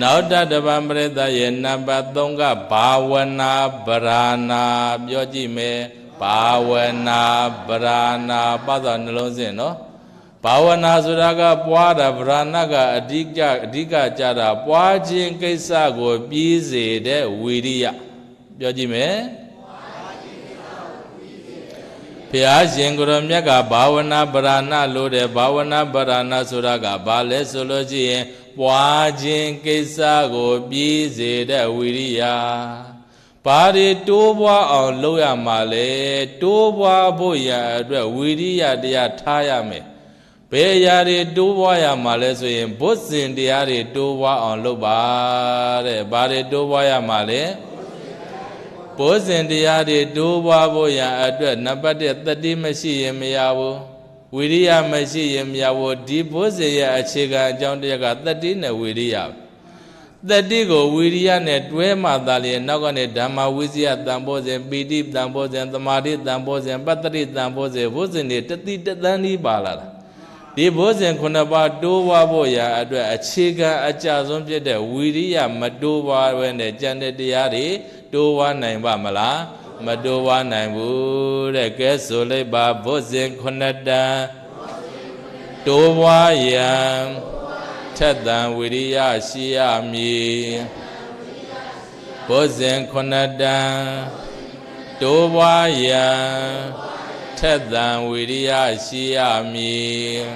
နောက်တတဗံပရိသယေနံပါတ်3ကဘာဝနာပရာနာပြောကြည့်မယ်ဘာဝနာပရာနာပတ်တော်နှလုံးစင်နော်ဘာဝနာဆိုတာကပွားတာဗရဏကအဓိကအဓိကကြတာပွားခြင်းကိစ္စကိုပြီးစေတဲ့ဝီရိယပြောကြည့်မယ်ဘုရားရှင်ကိုရောမြတ်ကဘာဝနာပရဏလို့တယ်ဘာဝနာပရဏဆိုတာကဘာလဲဆိုလို့ရှိရင်ပွားခြင်းကိစ္စကိုပြီးစေတဲ့ဝီရိယဘာတွေတိုးပွားအောင်လုပ်ရမှာလဲတိုးပွားဖို့ရအတွက်ဝီရိယတရားထားရမယ်ဘယ်ຢာတွေတိုးပွားရမှာလဲဆိုရင်ဘုဇင်တရားတွေတိုးပွားအောင်လုပ်ပါတဲ့ဘာတွေတိုးပွားရမှာလဲဘုဇင်တရားတွေတိုးပွားဖို့ရန်အတွက်နံပါတ်1တတိမရှိရင်မရဘူးဝိရိယမရှိရင်မရဘူးဒီဘုဇင်ရဲ့အခြေခံအကြောင်းတရားကတတိနဲ့ဝိရိယတတိကိုဝိရိယနဲ့တွဲမှသာလျင်နောက်ကနေဓမ္မဝိဇ္ဇတန်ဖို့စဉ်ပိဋိတန်ဖို့စဉ်သမာဓိတန်ဖို့စဉ်ပတ္တိတန်ဖို့စဉ်ဘုဇင်တွေတတိတသန်းဤပါလာတာဒီဘိုးစဉ်ခုနှစ်ပါးတိုးဝါဖို့ရာအတွက်အခြေခံအကြဆုံးဖြစ်တဲ့ဝီရိယမတိုးဝါဘဲနဲ့ကြံတဲ့တရားတွေတိုးဝါနိုင်ပါမလားမတိုးဝါနိုင်ဘူးတဲ့ကဲဆိုလိုက်ပါဘိုးစဉ်ခုနှစ်တန်တိုးဝါရန်ထက်တန်ဝီရိယရှိရမည်ဘိုးစဉ်ခုနှစ်တန်တိုးဝါရန်ထက်သံဝီရိယရှိရမည်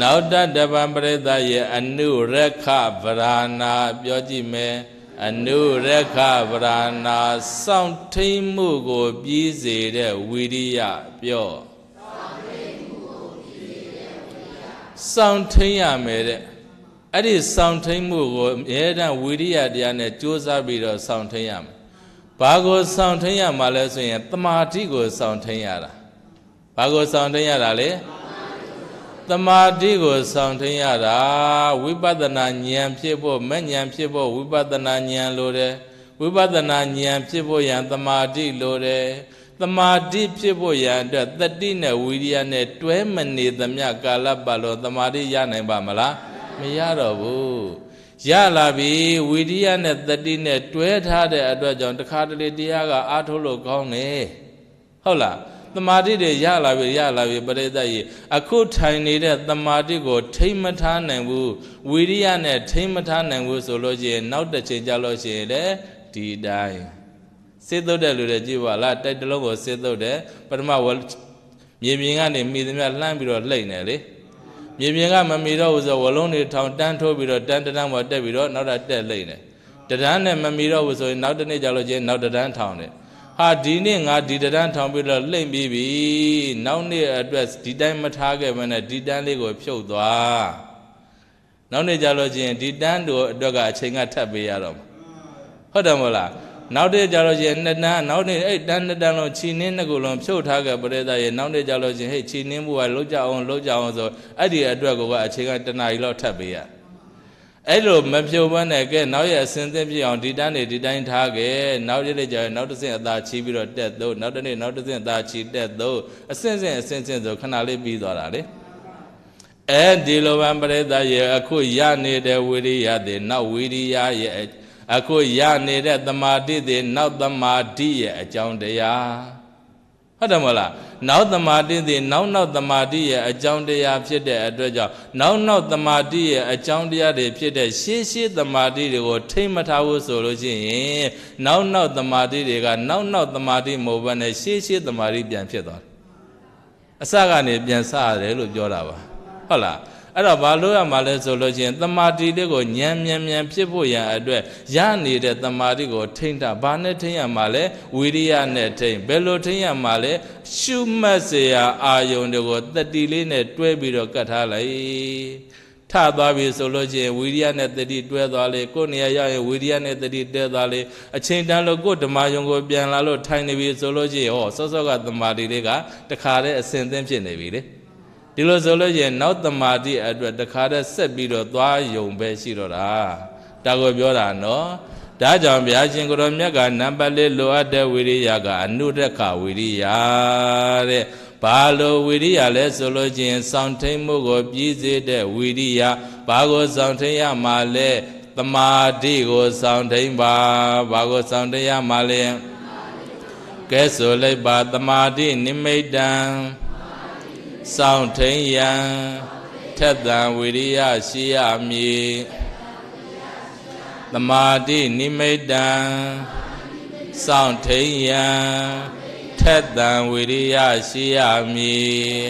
နောက်တတပံပရိသတ်ရဲ့အနုရက္ခဗရာဏာပြောကြည့်မယ်အနုရက္ခဗရာဏာစောင့်ထိန်မှုကိုပြီးစေတဲ့ဝီရိယပြောစောင့်ထိန်ရမယ်တဲ့အဲ့ဒီစောင့်ထိန်မှုကိုအမြဲတမ်းဝီရိယတရားနဲ့ကြိုးစားပြီးတော့စောင့်ထိန်ရမယ်ဘာကိုဆောင်ထင်းရမှာလဲဆိုရင်တမာတိကိုဆောင်ထင်းရတာဘာကိုဆောင်ထင်းရတာလဲတမာတိကိုဆောင်ထင်းရတာဝိပဿနာဉာဏ်ဖြစ်ဖို့မဲ့ဉာဏ်ဖြစ်ဖို့ဝိပဿနာဉာဏ်လိုတယ်ဝိပဿနာဉာဏ်ဖြစ်ဖို့ရန်တမာတိလိုတယ်တမာတိဖြစ်ဖို့ရန်အတွက်တတိနဲ့ဝီရိယနဲ့တွဲမနေသမျှကာလပတ်လို့တမာတိရနိုင်ပါမလားမရတော့ဘူးရလာပြီဝီရိယနဲ့တတိနဲ့တွဲထားတဲ့အတွက်ကြောင့်တခါတလေတရားကအားထုတ်လို့ကောင်းတယ်ဟုတ်လားသမာဓိတွေရလာပြီရလာပြီပရိသတ်ကြီးအခုထိုင်နေတဲ့သမာဓိကို ထိမ့်မထားနိုင်ဘူးဝီရိယနဲ့ထိမ့်မထားနိုင်ဘူးဆိုလို့ရှိရင် နောက်တစ်ချိန်ကြာလို့ရှိရင်လေဒီတိုင်းစေသုတ်တဲ့လူတွေကြည့်ပါလားတိုက်တလုံးကိုစေသုတ်တယ်ပထမမြေပြင်ကနေမိသမျှလှမ်းပြီးတော့လှိမ့်တယ်လေမြေပြင်ကမမီတော့ဘူးဆိုဝလုံးတွေထောင်တန်းထိုးပြီးတော့တန်းတန်းပေါ်တက်ပြီးတော့နောက်တာတက်လိမ့်တယ်တဒန်းနဲ့မမီတော့ဘူးဆိုရင်နောက်တစ်နေ့ကြာလို့ချင်းနောက်တဒန်းထောင်တယ်ဟာဒီနေ့ငါဒီတဒန်းထောင်ပြီးတော့လှိမ့်ပြီးပြီနောက်နေ့အတွက်ဒီတိုင်းမထားခဲ့မနဲ့ဒီတန်းလေးကိုဖြုတ်သွားနောက်နေ့ကြာလို့ချင်းဒီတန်းတို့အတွက်ကအချိန်ကထပ်ပေးရတော့မှာဟုတ်တယ်မဟုတ်လားနောက်တဲ့ကြလို့ရှင်နှစ်တန်းနောက်နေ့အဲ့တန်းနှစ်တန်းလုံးခြေနှင်းနှစ်ခုလုံးဖြုတ်ထားခဲ့ပရိသတ်ရဲ့နောက်တဲ့ကြလို့ရှင်ဟဲ့ခြေနှင်းမှုကလှုပ်ကြအောင်လှုပ်ကြအောင်ဆိုအဲ့ဒီအတွက်ကိုကအခြေခံတဏှာကြီးလောက်ထပ်ပေးရအဲ့လိုမဖြုတ်ဘဲနဲ့ကဲနောက်ရဲ့အစဉ်သင်းပြအောင်ဒီတန်းနေဒီတိုင်းထားခဲ့နောက်ရက်လည်းကြာရင်နောက်တစ်ဆင့်အသာချီးပြီးတော့တက်သုံးနောက်တစ်နေ့နောက်တစ်ဆင့်အသာချီးတက်သုံးအစဉ်စဉ်အစဉ်စဉ်ဆိုခဏလေးပြီးသွားတာလေအဲဒီလိုပဲပရိသတ်ရဲ့အခုရနေတဲ့ဝိရိယတွေနောက်ဝိရိယရဲ့အခုရနေတဲ့တမာတိတွေနောက်တမာတိရဲ့အကြောင်းတရားဟုတ်တယ်မလားနောက်တမာတိတွေနောက်နောက်တမာတိရဲ့အကြောင်းတရားဖြစ်တဲ့အတွက်ကြောင့်နောက်နောက်တမာတိရဲ့အကြောင်းတရားတွေဖြစ်တဲ့ရှေးရှေးတမာတိတွေကိုထိမ့်မထားဘူးဆိုလို့ရှိရင်နောက်နောက်တမာတိတွေကနောက်နောက်တမာတိမဟုတ်ဘဲနဲ့ရှေးရှေးတမာတိပြန်ဖြစ်သွားတယ်အစကနေပြန်စရတယ်လို့ပြောတာပါဟုတ်လားအဲ့တော့ဘာလို့ရမှာလဲဆိုလို့ချင်းတမာတိလေးကိုညံညံညံဖြစ်ဖို့ရန်အတွက်ရနေတဲ့တမာတိကို ထိမ့်တာဘာနဲ့ထိမ့်ရမှာလဲဝိရိယနဲ့ထိမ့်ဘယ်လိုထိမ့်ရမှာလဲရှုမှတ်စရာအာယုန်တွေကိုတတိလေးနဲ့တွဲပြီးတော့ကတ်ထားလိုက်ထသွားပြီဆိုလို့ချင်းဝိရိယနဲ့တတိတွဲသွားလေကိုယ်နေရာရောက်ရင်ဝိရိယနဲ့တတိတဲသွားလေအချိန်တန်လို့ကိုယ်ဓမ္မယုံကိုပြန်လာလို့ထိုင်နေပြီဆိုလို့ချင်းဟောစောစောကတမာတိလေးကတခါတည်းအစင်သင်းဖြစ်နေပြီလေဒီလိုဆိုလို့ရင်နောက်တမာတိအတွက်တခါတည်းဆက်ပြီးတော့သွားယုံပဲရှိတော့တာဒါကိုပြောတာနော်ဒါကြောင့်ဘုရားရှင်ကိုရောမြတ်ကနံပါတ်၄လိုအပ်တဲ့ဝိရိယကအနုတ္တခဝိရိယတဲ့ဘာလိုဝိရိယလဲဆိုလို့ချင်းစောင့်ထိန်မှုကိုပြည့်စေတဲ့ဝိရိယဘာကိုစောင့်ထိန်ရမှာလဲတမာတိကိုစောင့်ထိန်ပါဘာကိုစောင့်ထိန်ရမှာလဲကဲဆိုလိုက်ပါတမာတိနိမိတ်တံစောင့်ထိန်ရန်ထက်တံဝိရိယရှိရမည်သမာတိနိမိတံစောင့်ထိန်ရန်ထက်တံဝိရိယရှိရမည်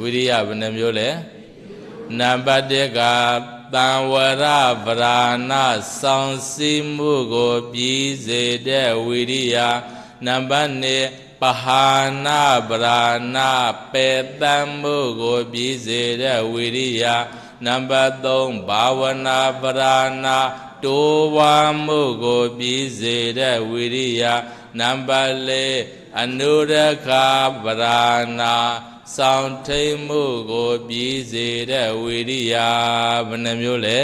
ဝိရိယဘယ်နှမျိုးလဲနံပါတ်1ကတံဝရဗရာဏစောင့်စည်းမှုကိုပြီးစေတဲ့ဝိရိယနံပါတ်2ပဟာနာပရာနာပေတံမှုကိုပြီးစေတဲ့ဝိရိယနံပါတ်3ဘာဝနာပရာနာ တိုးဝါမှုကိုပြီးစေတဲ့ဝိရိယနံပါတ်4အနုရခပရာနာဆောင်ထိန်မှုကိုပြီးစေတဲ့ဝိရိယဘယ်နှမျိုးလဲ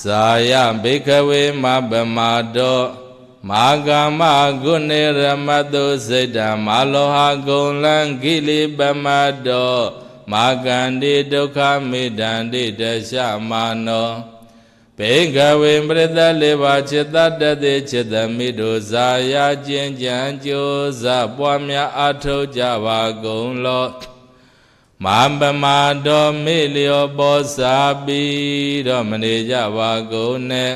စာယဘိကဝေမဗမာတော့မာကာမဂုဏေရမတုစိတ်တံမာလောဟဂုံလံကိလေပမတောမာကန္တိဒုက္ခမေတ္တံတိတရှမာနောဘေကဝေပရိသတ်လေးပါจิตတတေจิตမိတို့ဇာယကျင်ကြံကြိုးစားပွားများ အထောက်ကြပါကုန်လောမာပမာတော်မေလျောပောစာပြီးတော့မနေကြပါကုန်နဲ့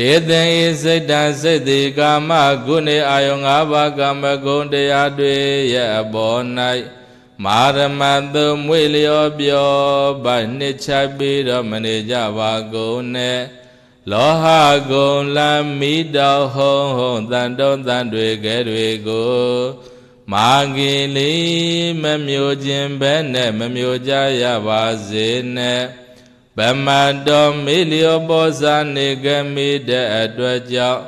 တေသင်ဤစိတ်တံစိတ်တိကာမဂုဏေအာယု၅ပါးကာမဂုဏ်တရားတွေရဲ့အပေါ်၌မာရမတုမွေလျောပြောပါနှစ်ချပြီးတော့မနေကြပါကုန်နဲ့လောဟဂုံလမ်းမိတော်ဟုံဟုံတန်တုံးတန်တွေကဲတွေကိုမာဂီလီမမျိုးခြင်းပဲနဲ့မမျိုးကြရပါစေနဲ့ဗမတော်မိလျောပောဇာနေကမိတဲ့အတွက်ကြောင့်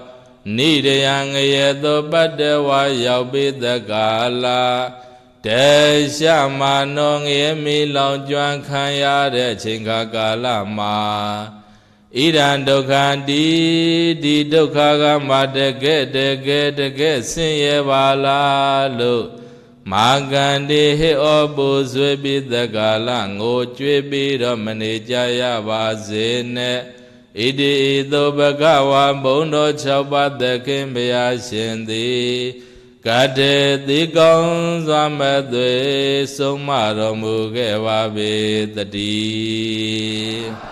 နိဒယံငရေသောပတ္တဝါရောက်ပိသကာလာတေရှမာနောငရေမိလောင်ကျွမ်းခံရတဲ့ချိန်ခါကာလမှာဣဒံဒုက္ခတိဒီဒုက္ခကမှတကယ်တကယ်တကယ်ဆင်းရဲပါလားလို့မာကန္တိဟေဩပုဇွေပိတကာလငိုကြွေးပြီးတော့မနေကြရပါစေနဲ့ဣတိဣသောဘဂဝါဘုံတော်၆ပါးသခင်ဘုရားရှင်သည် ကတေတိကောင်းစွာမဲ့သွေဆုံးမတော်မူခဲ့ပါပေတည်း